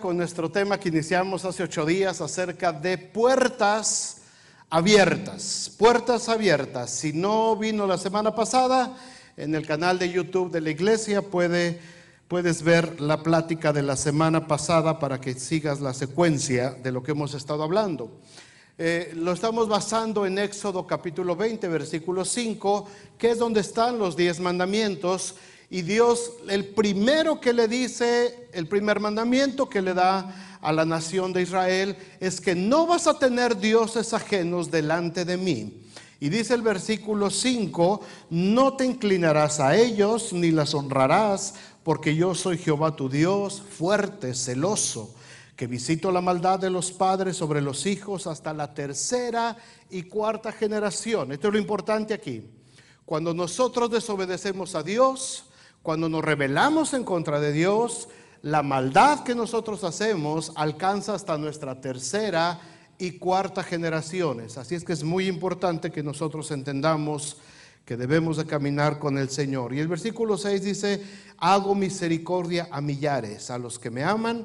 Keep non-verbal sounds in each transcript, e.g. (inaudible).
con nuestro tema que iniciamos hace ocho días acerca de puertas abiertas. Puertas abiertas. Si no vino la semana pasada, en el canal de YouTube de la iglesia puede, puedes ver la plática de la semana pasada para que sigas la secuencia de lo que hemos estado hablando. Eh, lo estamos basando en Éxodo capítulo 20, versículo 5, que es donde están los diez mandamientos y Dios, el primero que le dice, el primer mandamiento que le da a la nación de Israel es que no vas a tener dioses ajenos delante de mí. Y dice el versículo 5, no te inclinarás a ellos ni las honrarás, porque yo soy Jehová tu Dios, fuerte, celoso, que visito la maldad de los padres sobre los hijos hasta la tercera y cuarta generación. Esto es lo importante aquí. Cuando nosotros desobedecemos a Dios, cuando nos rebelamos en contra de Dios, la maldad que nosotros hacemos alcanza hasta nuestra tercera y cuarta generaciones. Así es que es muy importante que nosotros entendamos que debemos de caminar con el Señor. Y el versículo 6 dice, hago misericordia a millares, a los que me aman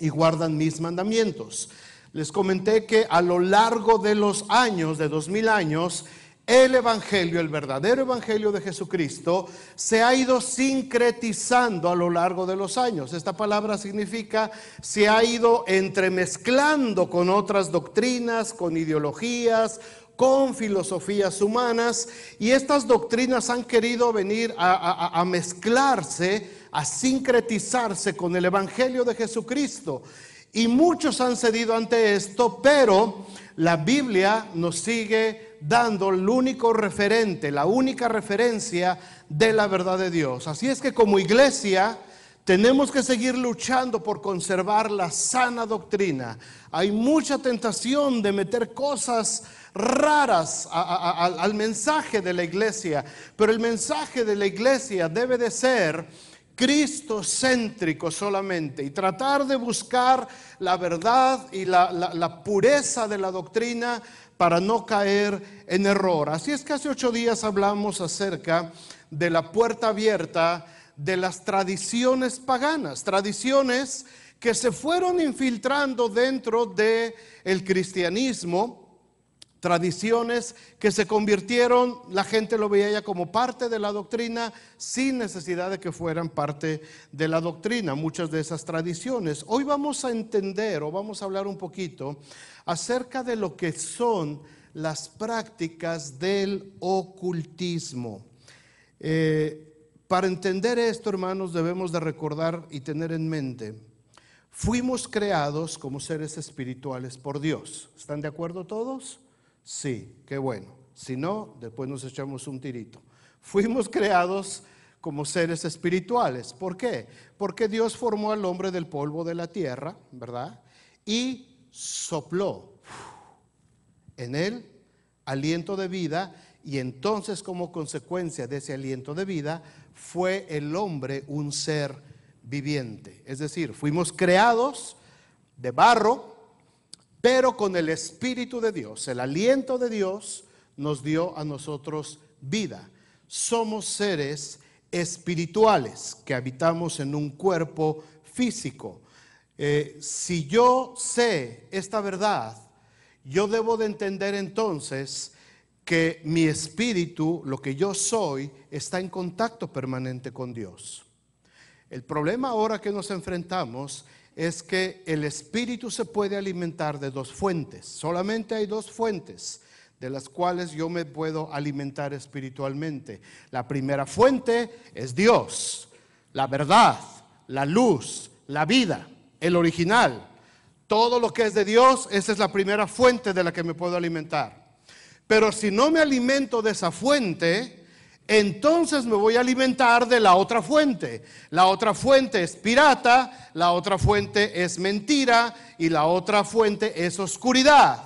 y guardan mis mandamientos. Les comenté que a lo largo de los años, de dos mil años, el Evangelio, el verdadero Evangelio de Jesucristo, se ha ido sincretizando a lo largo de los años. Esta palabra significa se ha ido entremezclando con otras doctrinas, con ideologías, con filosofías humanas, y estas doctrinas han querido venir a, mezclarse, a sincretizarse con el Evangelio de Jesucristo. Y muchos han cedido ante esto, pero la Biblia nos sigue dando el único referente, la única referencia de la verdad de Dios. Así es que como iglesia tenemos que seguir luchando por conservar la sana doctrina. Hay mucha tentación de meter cosas raras al mensaje de la iglesia, pero el mensaje de la iglesia debe de ser céntrico solamente y tratar de buscar la verdad y la pureza de la doctrina para no caer en error. Así es que hace ocho días hablamos acerca de la puerta abierta de las tradiciones paganas, tradiciones que se fueron infiltrando dentro del el cristianismo tradiciones que se convirtieron, la gente lo veía ya como parte de la doctrina sin necesidad de que fueran parte de la doctrina, muchas de esas tradiciones. Hoy vamos a entender o vamos a hablar un poquito acerca de lo que son las prácticas del ocultismo. Eh, para entender esto, hermanos, debemos de recordar y tener en mente Fuimos creados como seres espirituales por Dios. ¿Están de acuerdo todos? Sí, qué bueno. Si no, después nos echamos un tirito. Fuimos creados como seres espirituales. ¿Por qué? Porque Dios formó al hombre del polvo de la tierra, ¿verdad? Y sopló en él aliento de vida y entonces como consecuencia de ese aliento de vida fue el hombre un ser viviente. Es decir, fuimos creados de barro, pero con el Espíritu de Dios, el aliento de Dios, nos dio a nosotros vida. Somos seres espirituales que habitamos en un cuerpo físico. Eh, si yo sé esta verdad, yo debo de entender entonces que mi espíritu, lo que yo soy, está en contacto permanente con Dios. El problema ahora que nos enfrentamos es que el espíritu se puede alimentar de dos fuentes. Solamente hay dos fuentes de las cuales yo me puedo alimentar espiritualmente. La primera fuente es Dios, la verdad, la luz, la vida, el original. Todo lo que es de Dios, esa es la primera fuente de la que me puedo alimentar. Pero si no me alimento de esa fuente, entonces me voy a alimentar de la otra fuente. La otra fuente es pirata, la otra fuente es mentira y la otra fuente es oscuridad.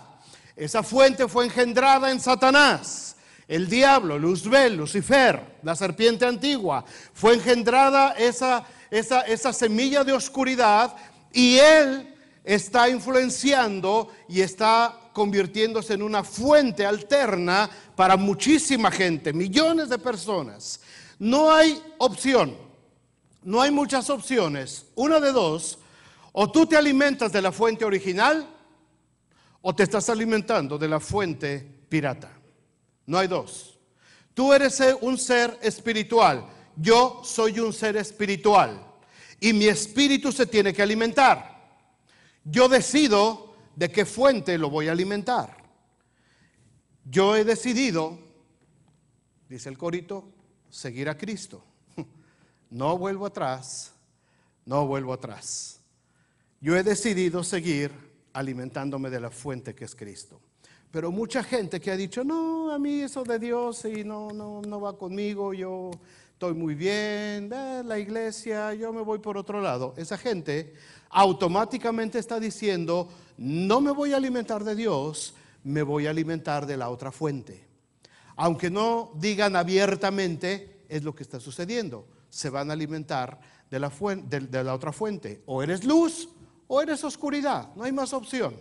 Esa fuente fue engendrada en Satanás, el diablo, Luzbel, Lucifer, la serpiente antigua. Fue engendrada esa, esa, esa semilla de oscuridad y él está influenciando y está convirtiéndose en una fuente alterna para muchísima gente, millones de personas. No hay opción, no hay muchas opciones. Una de dos, o tú te alimentas de la fuente original o te estás alimentando de la fuente pirata. No hay dos. Tú eres un ser espiritual, yo soy un ser espiritual y mi espíritu se tiene que alimentar. Yo decido de qué fuente lo voy a alimentar. Yo he decidido, dice el corito, seguir a Cristo. (laughs) No vuelvo atrás, no vuelvo atrás. Yo he decidido seguir alimentándome de la fuente que es Cristo. Pero mucha gente que ha dicho, no, a mí eso de Dios y no, no, no va conmigo, yo estoy muy bien, la iglesia, yo me voy por otro lado. Esa gente automáticamente está diciendo, no me voy a alimentar de Dios, me voy a alimentar de la otra fuente. Aunque no digan abiertamente, es lo que está sucediendo. Se van a alimentar de la, fuente, de la otra fuente. O eres luz o eres oscuridad. No hay más opción.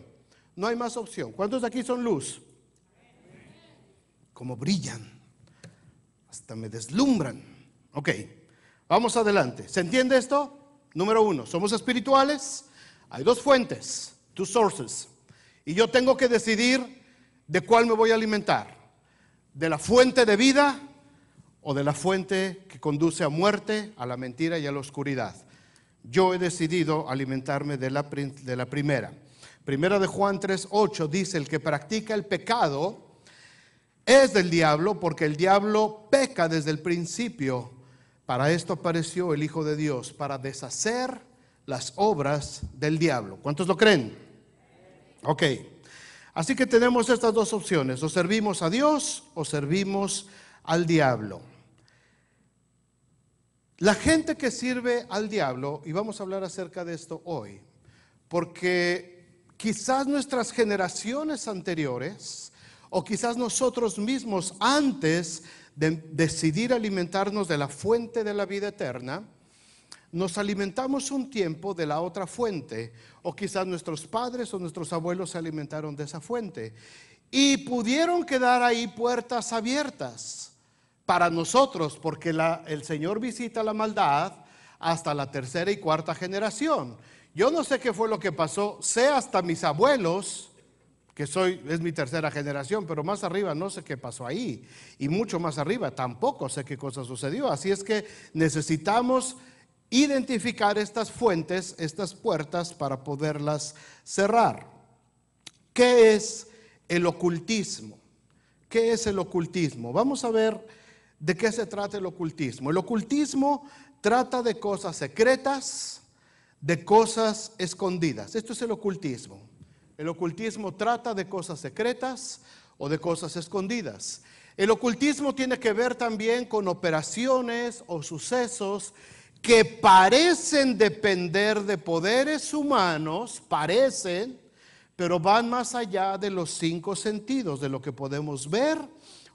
No hay más opción. ¿Cuántos de aquí son luz? Como brillan. Hasta me deslumbran. Ok, vamos adelante. ¿Se entiende esto? Número uno, somos espirituales. Hay dos fuentes, two sources. Y yo tengo que decidir de cuál me voy a alimentar. De la fuente de vida o de la fuente que conduce a muerte, a la mentira y a la oscuridad. Yo he decidido alimentarme de la, de la primera. Primera de Juan 3.8 dice, el que practica el pecado es del diablo porque el diablo peca desde el principio. Para esto apareció el Hijo de Dios, para deshacer las obras del diablo. ¿Cuántos lo creen? Ok. Así que tenemos estas dos opciones, o servimos a Dios o servimos al diablo. La gente que sirve al diablo, y vamos a hablar acerca de esto hoy, porque quizás nuestras generaciones anteriores, o quizás nosotros mismos antes de decidir alimentarnos de la fuente de la vida eterna, nos alimentamos un tiempo de la otra fuente, o quizás nuestros padres o nuestros abuelos se alimentaron de esa fuente, y pudieron quedar ahí puertas abiertas para nosotros, porque el Señor visita la maldad hasta la tercera y cuarta generación. Yo no sé qué fue lo que pasó, sé hasta mis abuelos que soy, es mi tercera generación, pero más arriba no sé qué pasó ahí, y mucho más arriba tampoco sé qué cosa sucedió. Así es que necesitamos identificar estas fuentes, estas puertas para poderlas cerrar. ¿Qué es el ocultismo? ¿Qué es el ocultismo? Vamos a ver de qué se trata el ocultismo. El ocultismo trata de cosas secretas, de cosas escondidas. Esto es el ocultismo. El ocultismo trata de cosas secretas o de cosas escondidas. El ocultismo tiene que ver también con operaciones o sucesos que parecen depender de poderes humanos, parecen, pero van más allá de los cinco sentidos, de lo que podemos ver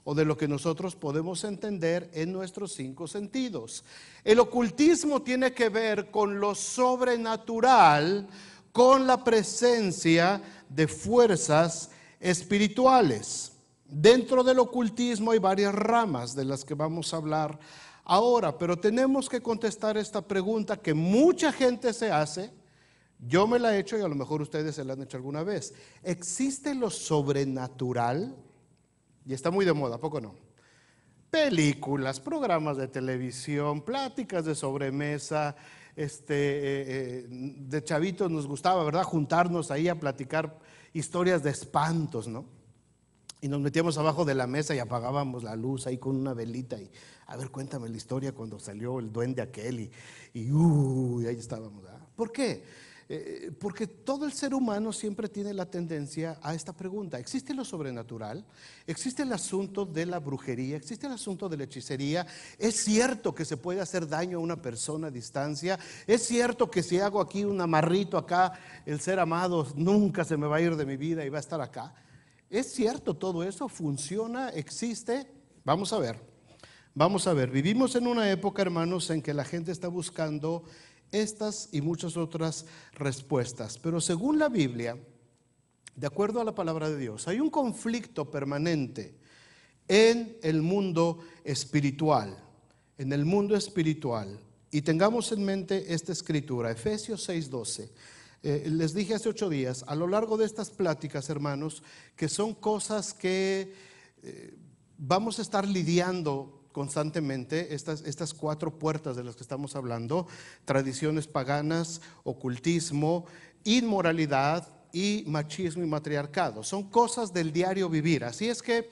o de lo que nosotros podemos entender en nuestros cinco sentidos. El ocultismo tiene que ver con lo sobrenatural, con la presencia de fuerzas espirituales dentro del ocultismo hay varias ramas de las que vamos a hablar ahora, pero tenemos que contestar esta pregunta que mucha gente se hace. Yo me la he hecho y a lo mejor ustedes se la han hecho alguna vez. ¿Existe lo sobrenatural? Y está muy de moda, poco no? Películas, programas de televisión, pláticas de sobremesa, este, eh, eh, de chavitos nos gustaba, ¿verdad? Juntarnos ahí a platicar historias de espantos, ¿no? Y nos metíamos abajo de la mesa y apagábamos la luz ahí con una velita y, a ver, cuéntame la historia cuando salió el duende aquel y, y, uh, ahí estábamos. ¿Por qué? Eh, porque todo el ser humano siempre tiene la tendencia a esta pregunta. ¿Existe lo sobrenatural? ¿Existe el asunto de la brujería? ¿Existe el asunto de la hechicería? ¿Es cierto que se puede hacer daño a una persona a distancia? ¿Es cierto que si hago aquí un amarrito acá, el ser amado nunca se me va a ir de mi vida y va a estar acá? ¿Es cierto todo eso? ¿Funciona? ¿Existe? Vamos a ver. Vamos a ver. Vivimos en una época, hermanos, en que la gente está buscando estas y muchas otras respuestas. Pero según la Biblia, de acuerdo a la palabra de Dios, hay un conflicto permanente en el mundo espiritual, en el mundo espiritual. Y tengamos en mente esta escritura, Efesios 6:12. Eh, les dije hace ocho días, a lo largo de estas pláticas, hermanos, que son cosas que eh, vamos a estar lidiando constantemente estas, estas cuatro puertas de las que estamos hablando, tradiciones paganas, ocultismo, inmoralidad y machismo y matriarcado. Son cosas del diario vivir. Así es que eh,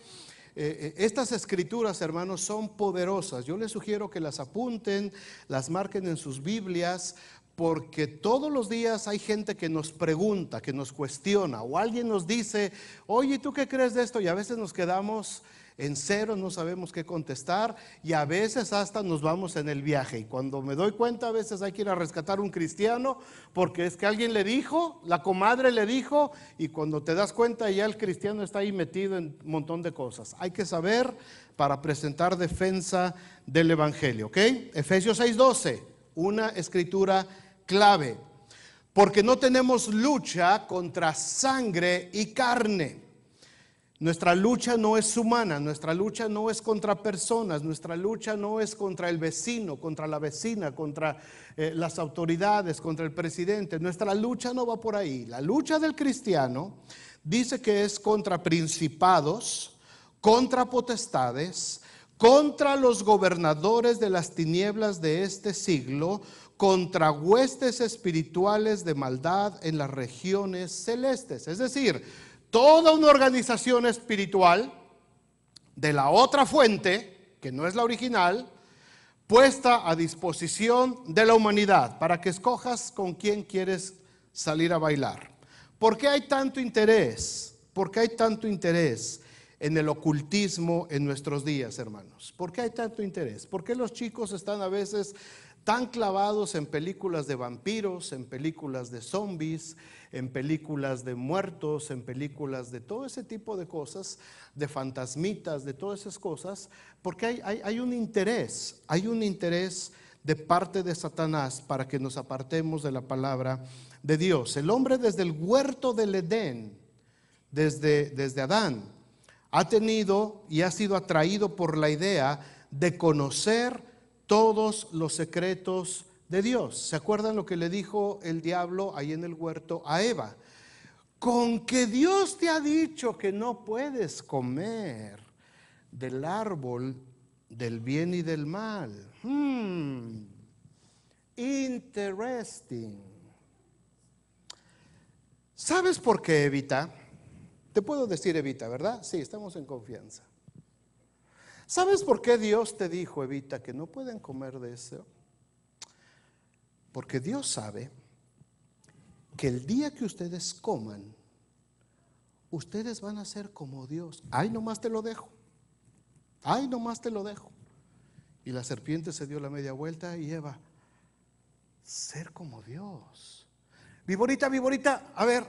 eh, estas escrituras, hermanos, son poderosas. Yo les sugiero que las apunten, las marquen en sus Biblias, porque todos los días hay gente que nos pregunta, que nos cuestiona, o alguien nos dice, oye, ¿tú qué crees de esto? Y a veces nos quedamos en cero, no sabemos qué contestar y a veces hasta nos vamos en el viaje. Y cuando me doy cuenta, a veces hay que ir a rescatar a un cristiano porque es que alguien le dijo, la comadre le dijo y cuando te das cuenta ya el cristiano está ahí metido en un montón de cosas. Hay que saber para presentar defensa del Evangelio, ¿ok? Efesios 6:12, una escritura clave porque no tenemos lucha contra sangre y carne nuestra lucha no es humana, nuestra lucha no es contra personas, nuestra lucha no es contra el vecino, contra la vecina, contra eh, las autoridades, contra el presidente. Nuestra lucha no va por ahí. La lucha del cristiano dice que es contra principados, contra potestades, contra los gobernadores de las tinieblas de este siglo, contra huestes espirituales de maldad en las regiones celestes. Es decir, toda una organización espiritual de la otra fuente, que no es la original, puesta a disposición de la humanidad para que escojas con quién quieres salir a bailar. ¿Por qué hay tanto interés? ¿Por qué hay tanto interés en el ocultismo en nuestros días, hermanos? ¿Por qué hay tanto interés? ¿Por qué los chicos están a veces tan clavados en películas de vampiros, en películas de zombies, en películas de muertos, en películas de todo ese tipo de cosas, de fantasmitas, de todas esas cosas, porque hay, un interés, hay un interés de parte de Satanás para que nos apartemos de la palabra de Dios. El hombre desde el huerto del Edén, desde, desde Adán, ha tenido y ha sido atraído por la idea de conocer todos los secretos de Dios. ¿Se acuerdan lo que le dijo el diablo ahí en el huerto a Eva? Con que Dios te ha dicho que no puedes comer del árbol del bien y del mal. Hmm. Interesting. ¿Sabes por qué Evita? Te puedo decir Evita, ¿verdad? Sí, estamos en confianza. ¿Sabes por qué Dios te dijo, Evita, que no pueden comer de eso? Porque Dios sabe que el día que ustedes coman, ustedes van a ser como Dios. Ay, nomás te lo dejo. Ay, nomás te lo dejo. Y la serpiente se dio la media vuelta y Eva, ser como Dios. Viborita, Viborita, a ver,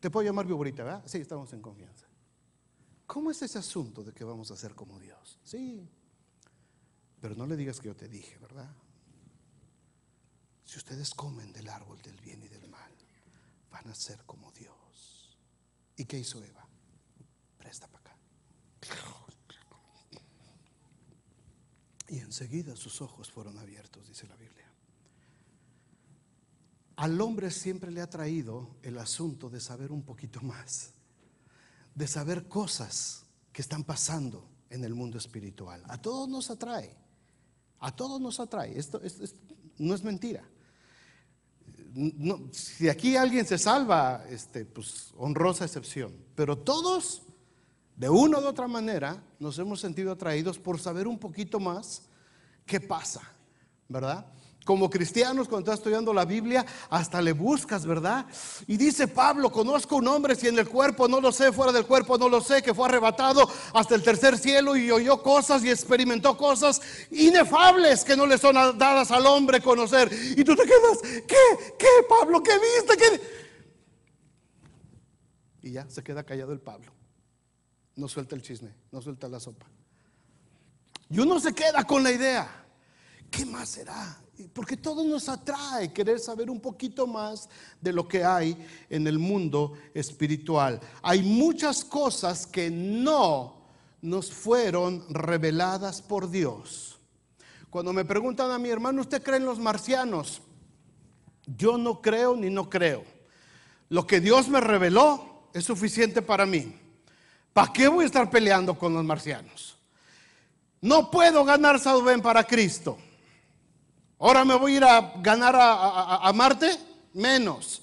te puedo llamar Viborita, ¿verdad? Sí, estamos en confianza. ¿Cómo es ese asunto de que vamos a ser como Dios? Sí, pero no le digas que yo te dije, ¿verdad? Si ustedes comen del árbol del bien y del mal, van a ser como Dios. ¿Y qué hizo Eva? Presta para acá. Y enseguida sus ojos fueron abiertos, dice la Biblia. Al hombre siempre le ha traído el asunto de saber un poquito más de saber cosas que están pasando en el mundo espiritual. A todos nos atrae, a todos nos atrae. Esto, no es mentira. si aquí alguien se salva, este, pues honrosa excepción. Pero todos, de una u otra manera, nos hemos sentido atraídos por saber un poquito más qué pasa, ¿verdad? Como cristianos, cuando estás estudiando la Biblia, hasta le buscas, ¿verdad? Y dice Pablo, conozco un hombre, si en el cuerpo no lo sé, fuera del cuerpo no lo sé, que fue arrebatado hasta el tercer cielo y oyó cosas y experimentó cosas inefables que no le son dadas al hombre conocer. Y tú te quedas, ¿qué? ¿Qué, Pablo? ¿Qué viste? ¿Qué? Y ya se queda callado el Pablo. No suelta el chisme, no suelta la sopa. Y uno se queda con la idea, ¿qué más será? Porque todo nos atrae querer saber un poquito más de lo que hay en el mundo espiritual. Hay muchas cosas que no nos fueron reveladas por Dios. Cuando me preguntan a mi hermano, ¿usted cree en los marcianos? Yo no creo ni no creo. Lo que Dios me reveló es suficiente para mí. ¿Para qué voy a estar peleando con los marcianos? No puedo ganar Salven para Cristo. Ahora me voy a ir a ganar a, Marte, menos.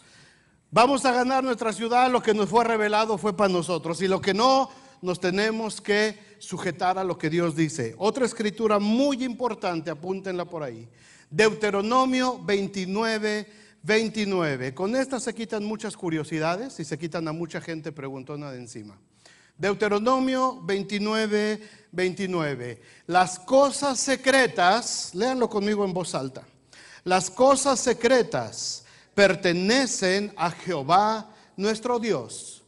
Vamos a ganar nuestra ciudad, lo que nos fue revelado fue para nosotros y lo que no, nos tenemos que sujetar a lo que Dios dice. Otra escritura muy importante, apúntenla por ahí. Deuteronomio 29, 29. Con esta se quitan muchas curiosidades y se quitan a mucha gente preguntona de encima. Deuteronomio 29, 29. Las cosas secretas, léanlo conmigo en voz alta. Las cosas secretas pertenecen a Jehová nuestro Dios,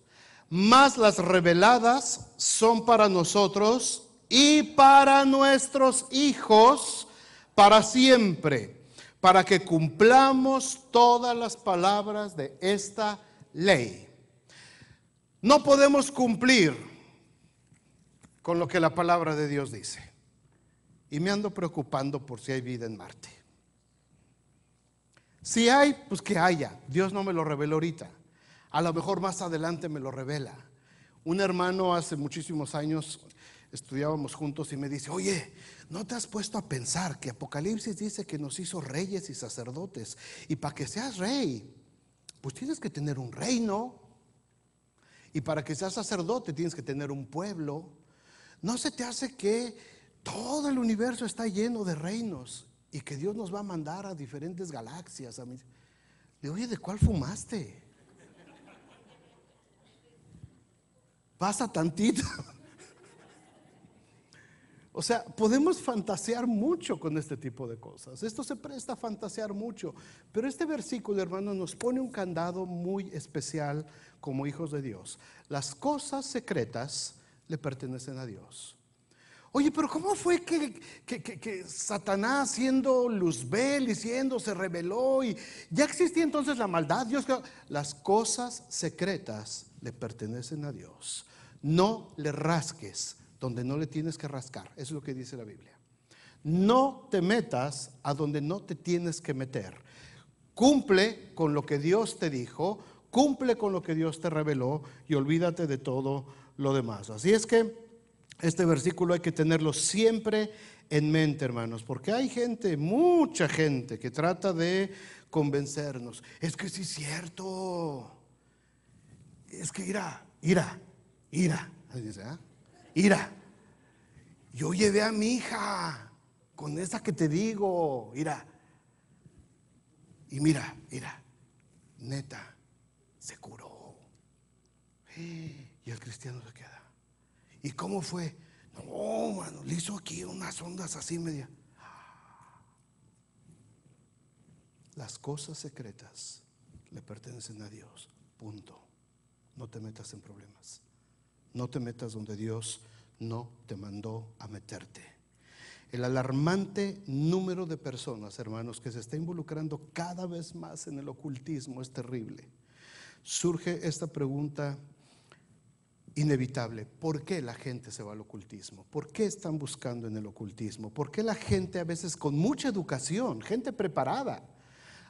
mas las reveladas son para nosotros y para nuestros hijos para siempre, para que cumplamos todas las palabras de esta ley no podemos cumplir con lo que la palabra de Dios dice. Y me ando preocupando por si hay vida en Marte. Si hay, pues que haya. Dios no me lo reveló ahorita. A lo mejor más adelante me lo revela. Un hermano hace muchísimos años estudiábamos juntos y me dice, oye, ¿no te has puesto a pensar que Apocalipsis dice que nos hizo reyes y sacerdotes? Y para que seas rey, pues tienes que tener un reino. Y para que seas sacerdote tienes que tener un pueblo. ¿No se te hace que todo el universo está lleno de reinos y que Dios nos va a mandar a diferentes galaxias? Le oye, ¿de cuál fumaste? (laughs) Pasa tantito. O sea, podemos fantasear mucho con este tipo de cosas. Esto se presta a fantasear mucho. Pero este versículo, hermano, nos pone un candado muy especial como hijos de Dios. Las cosas secretas le pertenecen a Dios. Oye, pero ¿cómo fue que, que, Satanás siendo Luzbel y siendo se rebeló? Y ya existía entonces la maldad. Dios, las cosas secretas le pertenecen a Dios. No le rasques donde no le tienes que rascar. es lo que dice la Biblia. No te metas a donde no te tienes que meter. Cumple con lo que Dios te dijo, cumple con lo que Dios te reveló y olvídate de todo lo demás. Así es que este versículo hay que tenerlo siempre en mente, hermanos, porque hay gente, mucha gente, que trata de convencernos. Es que sí es cierto. Es que irá, irá, irá. Así Ira, yo llevé a mi hija con esa que te digo, mira. Y mira, mira, neta, se curó. Y el cristiano se queda. ¿Y cómo fue? No, mano, le hizo aquí unas ondas así media. Las cosas secretas le pertenecen a Dios. Punto. No te metas en problemas. No te metas donde Dios no te mandó a meterte. El alarmante número de personas, hermanos, que se está involucrando cada vez más en el ocultismo es terrible. Surge esta pregunta inevitable. ¿Por qué la gente se va al ocultismo? ¿Por qué están buscando en el ocultismo? ¿Por qué la gente a veces con mucha educación, gente preparada,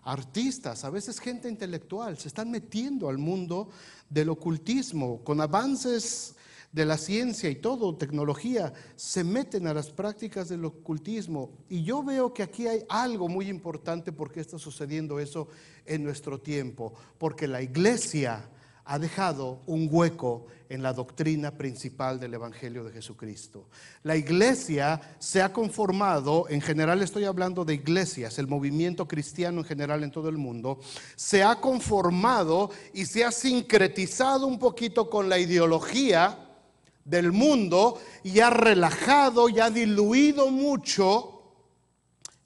artistas, a veces gente intelectual, se están metiendo al mundo del ocultismo, con avances de la ciencia y todo, tecnología, se meten a las prácticas del ocultismo. Y yo veo que aquí hay algo muy importante porque está sucediendo eso en nuestro tiempo, porque la iglesia ha dejado un hueco en la doctrina principal del Evangelio de Jesucristo. La iglesia se ha conformado, en general estoy hablando de iglesias, el movimiento cristiano en general en todo el mundo, se ha conformado y se ha sincretizado un poquito con la ideología del mundo y ha relajado y ha diluido mucho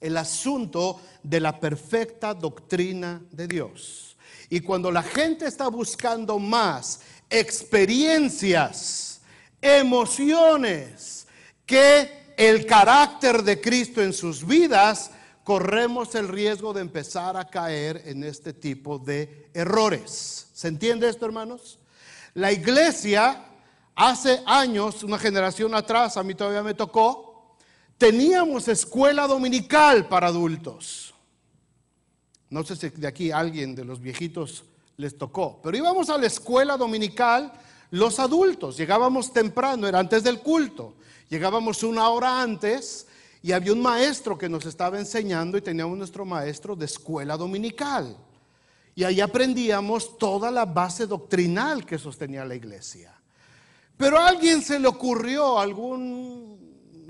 el asunto de la perfecta doctrina de Dios. Y cuando la gente está buscando más experiencias, emociones que el carácter de Cristo en sus vidas, corremos el riesgo de empezar a caer en este tipo de errores. ¿Se entiende esto, hermanos? La iglesia hace años, una generación atrás, a mí todavía me tocó, teníamos escuela dominical para adultos. No sé si de aquí alguien de los viejitos les tocó, pero íbamos a la escuela dominical los adultos, llegábamos temprano, era antes del culto, llegábamos una hora antes y había un maestro que nos estaba enseñando y teníamos nuestro maestro de escuela dominical. Y ahí aprendíamos toda la base doctrinal que sostenía la iglesia. Pero a alguien se le ocurrió, algún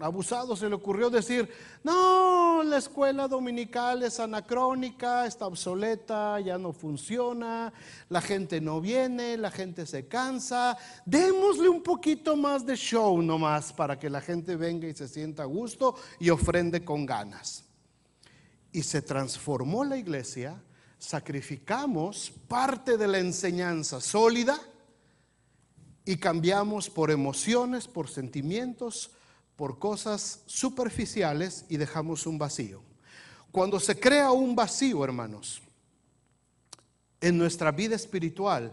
abusado se le ocurrió decir, no, la escuela dominical es anacrónica, está obsoleta, ya no funciona, la gente no viene, la gente se cansa, démosle un poquito más de show nomás para que la gente venga y se sienta a gusto y ofrende con ganas. Y se transformó la iglesia, sacrificamos parte de la enseñanza sólida y cambiamos por emociones, por sentimientos, por cosas superficiales y dejamos un vacío. Cuando se crea un vacío, hermanos, en nuestra vida espiritual,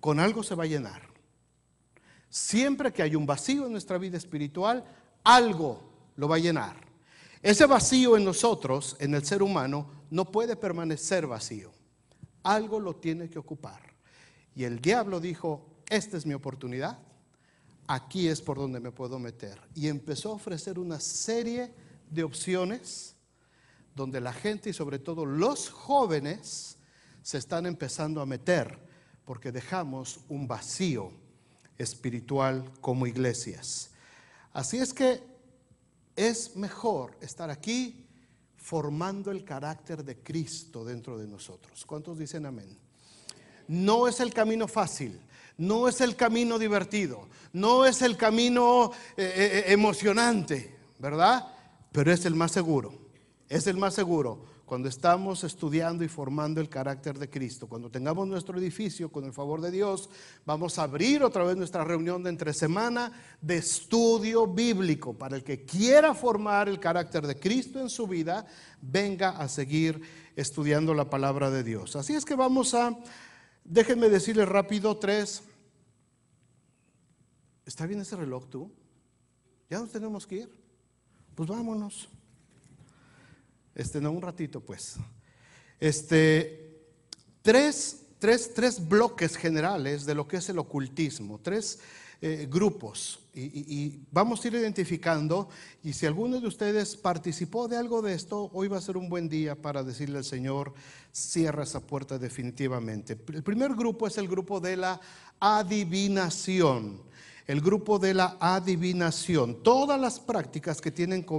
con algo se va a llenar. Siempre que hay un vacío en nuestra vida espiritual, algo lo va a llenar. Ese vacío en nosotros, en el ser humano, no puede permanecer vacío. Algo lo tiene que ocupar. Y el diablo dijo, esta es mi oportunidad aquí es por donde me puedo meter. Y empezó a ofrecer una serie de opciones donde la gente y sobre todo los jóvenes se están empezando a meter porque dejamos un vacío espiritual como iglesias. Así es que es mejor estar aquí formando el carácter de Cristo dentro de nosotros. ¿Cuántos dicen amén? No es el camino fácil no es el camino divertido, no es el camino eh, eh, eh, emocionante, ¿verdad? Pero es el más seguro, es el más seguro. Cuando estamos estudiando y formando el carácter de Cristo, cuando tengamos nuestro edificio con el favor de Dios, vamos a abrir otra vez nuestra reunión de entre semana de estudio bíblico para el que quiera formar el carácter de Cristo en su vida, venga a seguir estudiando la palabra de Dios. Así es que vamos a Déjenme decirles rápido tres ¿está bien ese reloj tú? Ya nos tenemos que ir. Pues vámonos. Este, no, un ratito pues. Este, tres, tres, bloques generales de lo que es el ocultismo, tres eh, grupos. Y, y, vamos a ir identificando. Y si alguno de ustedes participó de algo de esto, hoy va a ser un buen día para decirle al Señor, cierra esa puerta definitivamente. El primer grupo es el grupo de la adivinación el grupo de la adivinación, todas las prácticas que tienen que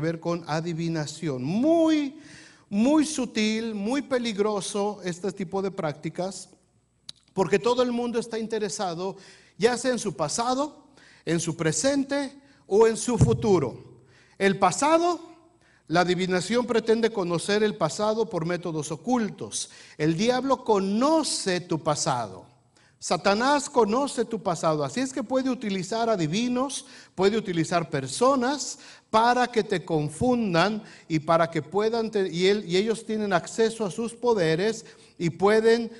ver, con adivinación, muy, muy sutil, muy peligroso este tipo de prácticas, porque todo el mundo está interesado, ya sea en su pasado, en su presente o en su futuro. El pasado la adivinación pretende conocer el pasado por métodos ocultos. El diablo conoce tu pasado. Satanás conoce tu pasado, así es que puede utilizar adivinos, puede utilizar personas para que te confundan y para que puedan, y, él, y ellos tienen acceso a sus poderes y pueden eh, eh,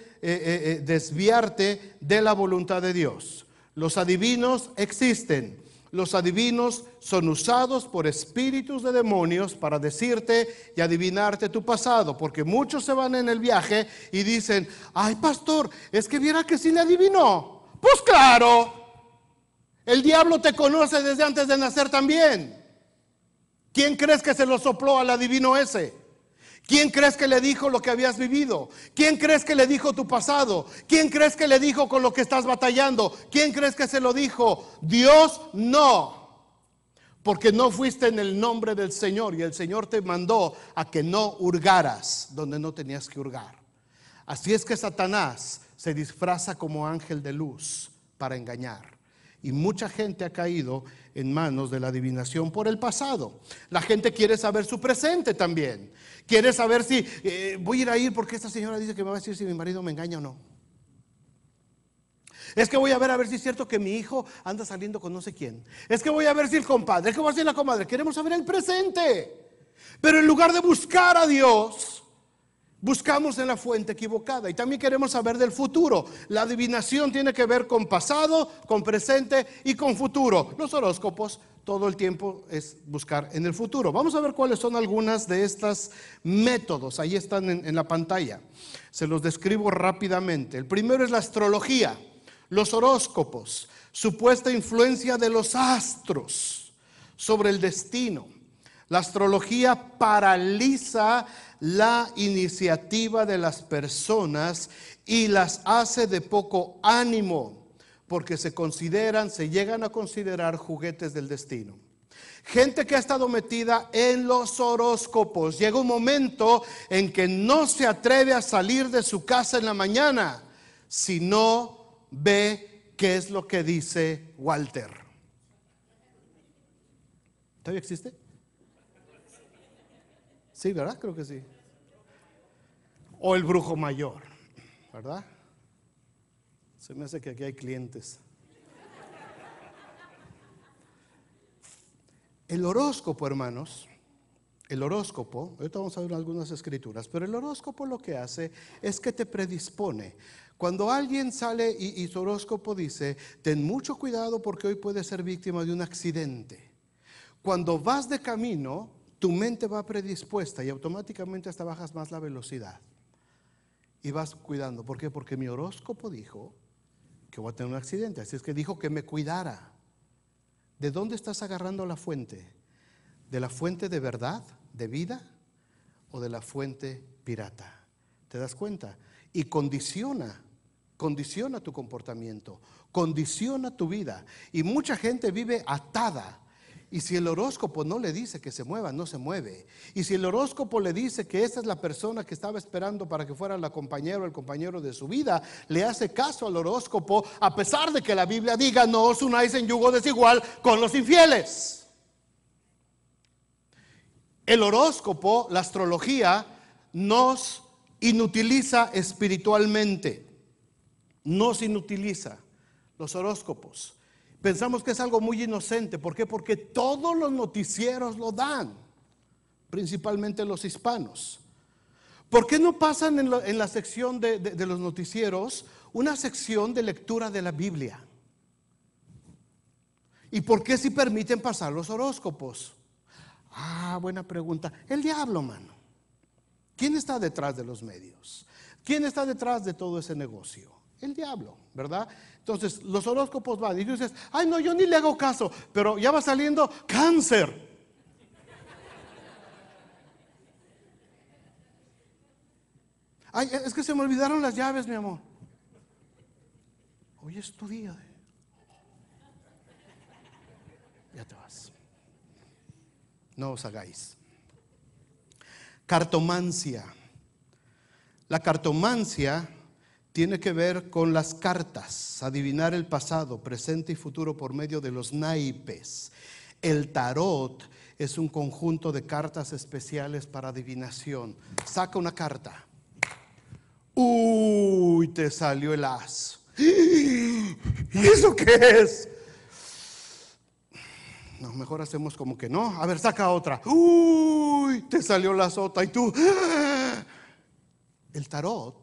eh, desviarte de la voluntad de Dios. Los adivinos existen, los adivinos son usados por espíritus de demonios para decirte y adivinarte tu pasado, porque muchos se van en el viaje y dicen, ay pastor, es que viera que sí le adivinó. Pues claro, el diablo te conoce desde antes de nacer también. ¿Quién crees que se lo sopló al adivino ese? ¿Quién crees que le dijo lo que habías vivido? ¿Quién crees que le dijo tu pasado? ¿Quién crees que le dijo con lo que estás batallando? ¿Quién crees que se lo dijo? Dios no. Porque no fuiste en el nombre del Señor y el Señor te mandó a que no hurgaras donde no tenías que hurgar. Así es que Satanás se disfraza como ángel de luz para engañar. Y mucha gente ha caído en manos de la adivinación por el pasado. La gente quiere saber su presente también. ¿Quieres saber si eh, voy a ir a ir porque esta señora dice que me va a decir si mi marido me engaña o no. Es que voy a ver a ver si es cierto que mi hijo anda saliendo con no sé quién. Es que voy a ver si el compadre, es que voy a ver la comadre. Queremos saber el presente. Pero en lugar de buscar a Dios, buscamos en la fuente equivocada. Y también queremos saber del futuro. La adivinación tiene que ver con pasado, con presente y con futuro. Los horóscopos todo el tiempo es buscar en el futuro. Vamos a ver cuáles son algunas de estas métodos. Ahí están en, en, la pantalla. Se los describo rápidamente. El primero es la astrología, los horóscopos, supuesta influencia de los astros sobre el destino. La astrología paraliza la iniciativa de las personas y las hace de poco ánimo porque se consideran, se llegan a considerar juguetes del destino. Gente que ha estado metida en los horóscopos. Llega un momento en que no se atreve a salir de su casa en la mañana si no ve qué es lo que dice Walter. ¿Todavía existe? Sí, ¿verdad? Creo que sí. O el brujo mayor, ¿verdad? me hace que aquí hay clientes. El horóscopo, hermanos, el horóscopo, ahorita vamos a ver algunas escrituras, pero el horóscopo lo que hace es que te predispone. Cuando alguien sale y, y su horóscopo dice, ten mucho cuidado porque hoy puedes ser víctima de un accidente. Cuando vas de camino, tu mente va predispuesta y automáticamente hasta bajas más la velocidad. Y vas cuidando. ¿Por qué? Porque mi horóscopo dijo que voy a tener un accidente. Así es que dijo que me cuidara. ¿De dónde estás agarrando la fuente? ¿De la fuente de verdad, de vida, o de la fuente pirata? ¿Te das cuenta? Y condiciona, condiciona tu comportamiento, condiciona tu vida. Y mucha gente vive atada y si el horóscopo no le dice que se mueva, no se mueve. Y si el horóscopo le dice que esa es la persona que estaba esperando para que fuera la compañera o el compañero de su vida, le hace caso al horóscopo a pesar de que la Biblia diga no os unáis en yugo desigual con los infieles. El horóscopo, la astrología, nos inutiliza espiritualmente. Nos inutiliza los horóscopos. Pensamos que es algo muy inocente. ¿Por qué? Porque todos los noticieros lo dan, principalmente los hispanos. ¿Por qué no pasan en, la, sección de, de los noticieros una sección de lectura de la Biblia? ¿Y por qué si permiten pasar los horóscopos? Ah, buena pregunta. El diablo, mano. ¿Quién está detrás de los medios? ¿Quién está detrás de todo ese negocio? El diablo, ¿verdad? Entonces, los horóscopos van y tú dices, ay no, yo ni le hago caso, pero ya va saliendo cáncer. Ay, e, es que se me olvidaron las llaves, mi amor. Hoy es tu día. Ya te vas. No os hagáis. Cartomancia. La cartomancia tiene que ver con las cartas, adivinar el pasado, presente y futuro por medio de los naipes. El tarot es un conjunto de cartas especiales para adivinación. Saca una carta. Uy, te salió el as. (gasps) ¿Y eso qué es? No, mejor hacemos como que no. A ver, saca otra. Uy, te salió la sota y tú. (gasps) El tarot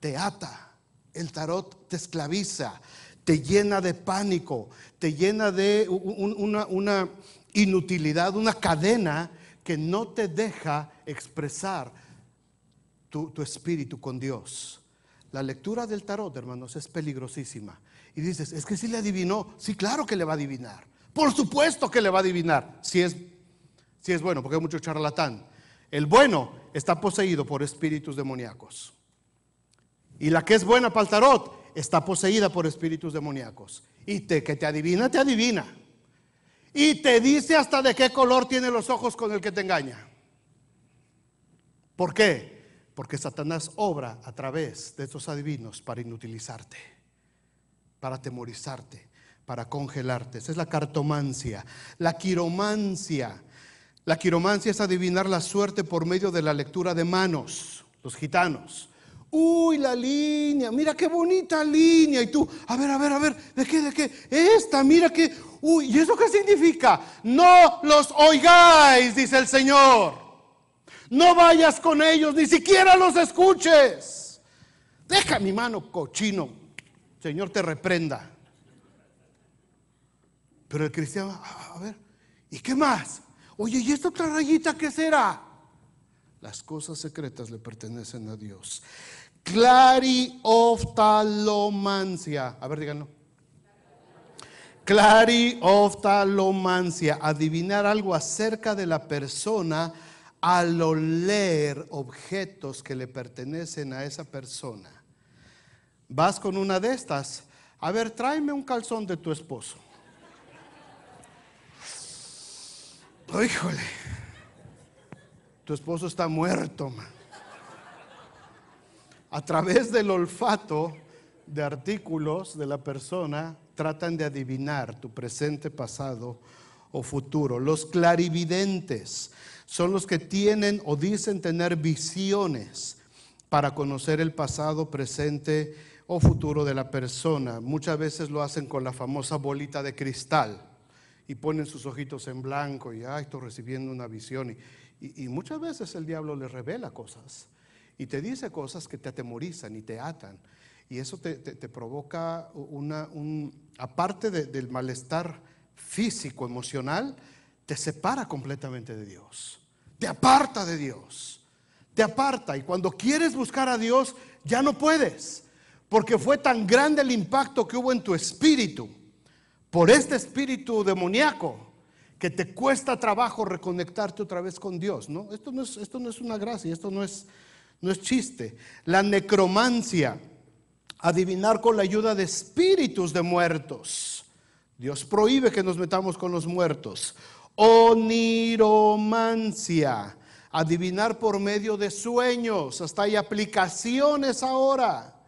te ata, el tarot te esclaviza, te llena de pánico, te llena de una, inutilidad, una cadena que no te deja expresar tu, espíritu con Dios. La lectura del tarot, hermanos, es peligrosísima. Y dices, es que si le adivinó, sí, claro que le va a adivinar. Por supuesto que le va a adivinar, si es, si es bueno, porque hay mucho charlatán. El bueno está poseído por espíritus demoníacos. Y la que es buena para el tarot está poseída por espíritus demoníacos. Y te, que te adivina, te adivina. Y te dice hasta de qué color tiene los ojos con el que te engaña. ¿Por qué? Porque Satanás obra a través de estos adivinos para inutilizarte, para atemorizarte, para congelarte. Esa es la cartomancia, la quiromancia. La quiromancia es adivinar la suerte por medio de la lectura de manos, los gitanos. Uy, la línea, mira qué bonita línea. Y tú, a ver, a ver, a ver, ¿de qué, de qué? Esta, mira que, uy, ¿y eso qué significa? No los oigáis, dice el Señor. No vayas con ellos, ni siquiera los escuches. Deja mi mano, cochino. Señor, te reprenda. Pero el cristiano, a ver, ¿y qué más? Oye, ¿y esta otra rayita qué será? Las cosas secretas le pertenecen a Dios. Clari-ofta-lo-mancia A ver, díganlo. Oftalomancia. Adivinar algo acerca de la persona al oler objetos que le pertenecen a esa persona. Vas con una de estas. A ver, tráeme un calzón de tu esposo. Híjole, tu esposo está muerto, man a través del olfato de artículos de la persona, tratan de adivinar tu presente, pasado o futuro. Los clarividentes son los que tienen o dicen tener visiones para conocer el pasado, presente o futuro de la persona. Muchas veces lo hacen con la famosa bolita de cristal y ponen sus ojitos en blanco y, ah, estoy recibiendo una visión. y muchas veces el diablo les revela cosas y te dice cosas que te atemorizan y te atan. Y eso te, provoca una, un, aparte del malestar físico, emocional, te separa completamente de Dios. Te aparta de Dios. Te aparta. Y cuando quieres buscar a Dios, ya no puedes. Porque fue tan grande el impacto que hubo en tu espíritu. Por este espíritu demoníaco que te cuesta trabajo reconectarte otra vez con Dios, ¿no? Esto no es, esto no es una gracia, esto no es, no es chiste. La necromancia, adivinar con la ayuda de espíritus de muertos. Dios prohíbe que nos metamos con los muertos. Oniromancia, adivinar por medio de sueños. Hasta hay aplicaciones ahora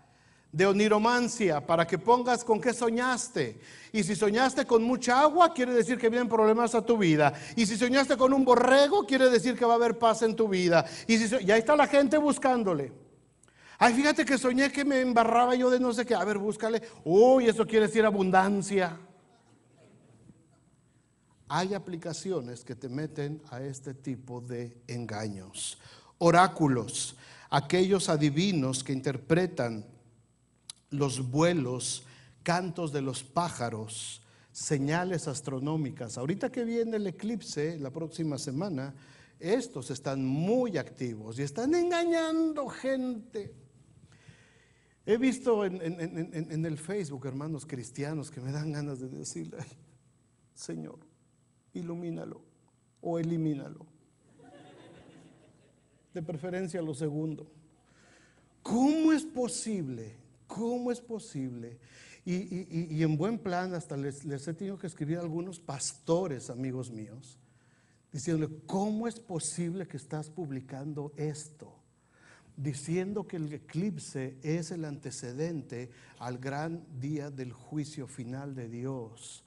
de oniromancia, para que pongas con qué soñaste. Y si soñaste con mucha agua, quiere decir que vienen problemas a tu vida. Y si soñaste con un borrego, quiere decir que va a haber paz en tu vida. Y, si ahí está la gente buscándole. Ay, fíjate que soñé que me embarraba yo de no sé qué. A ver, búscale. Uy, eso quiere decir abundancia. Hay aplicaciones que te meten a este tipo de engaños. Oráculos, aquellos adivinos que interpretan los vuelos, cantos de los pájaros, señales astronómicas. Ahorita que viene el eclipse, la próxima semana, estos están muy activos y están engañando gente. He visto en, el Facebook hermanos cristianos que me dan ganas de decirle, Señor, ilumínalo o elimínalo. De preferencia lo segundo. ¿Cómo es posible ¿Cómo es posible? Y, en buen plan, hasta les, les, he tenido que escribir a algunos pastores, amigos míos, diciéndole, ¿cómo es posible que estás publicando esto? Diciendo que el eclipse es el antecedente al gran día del juicio final de Dios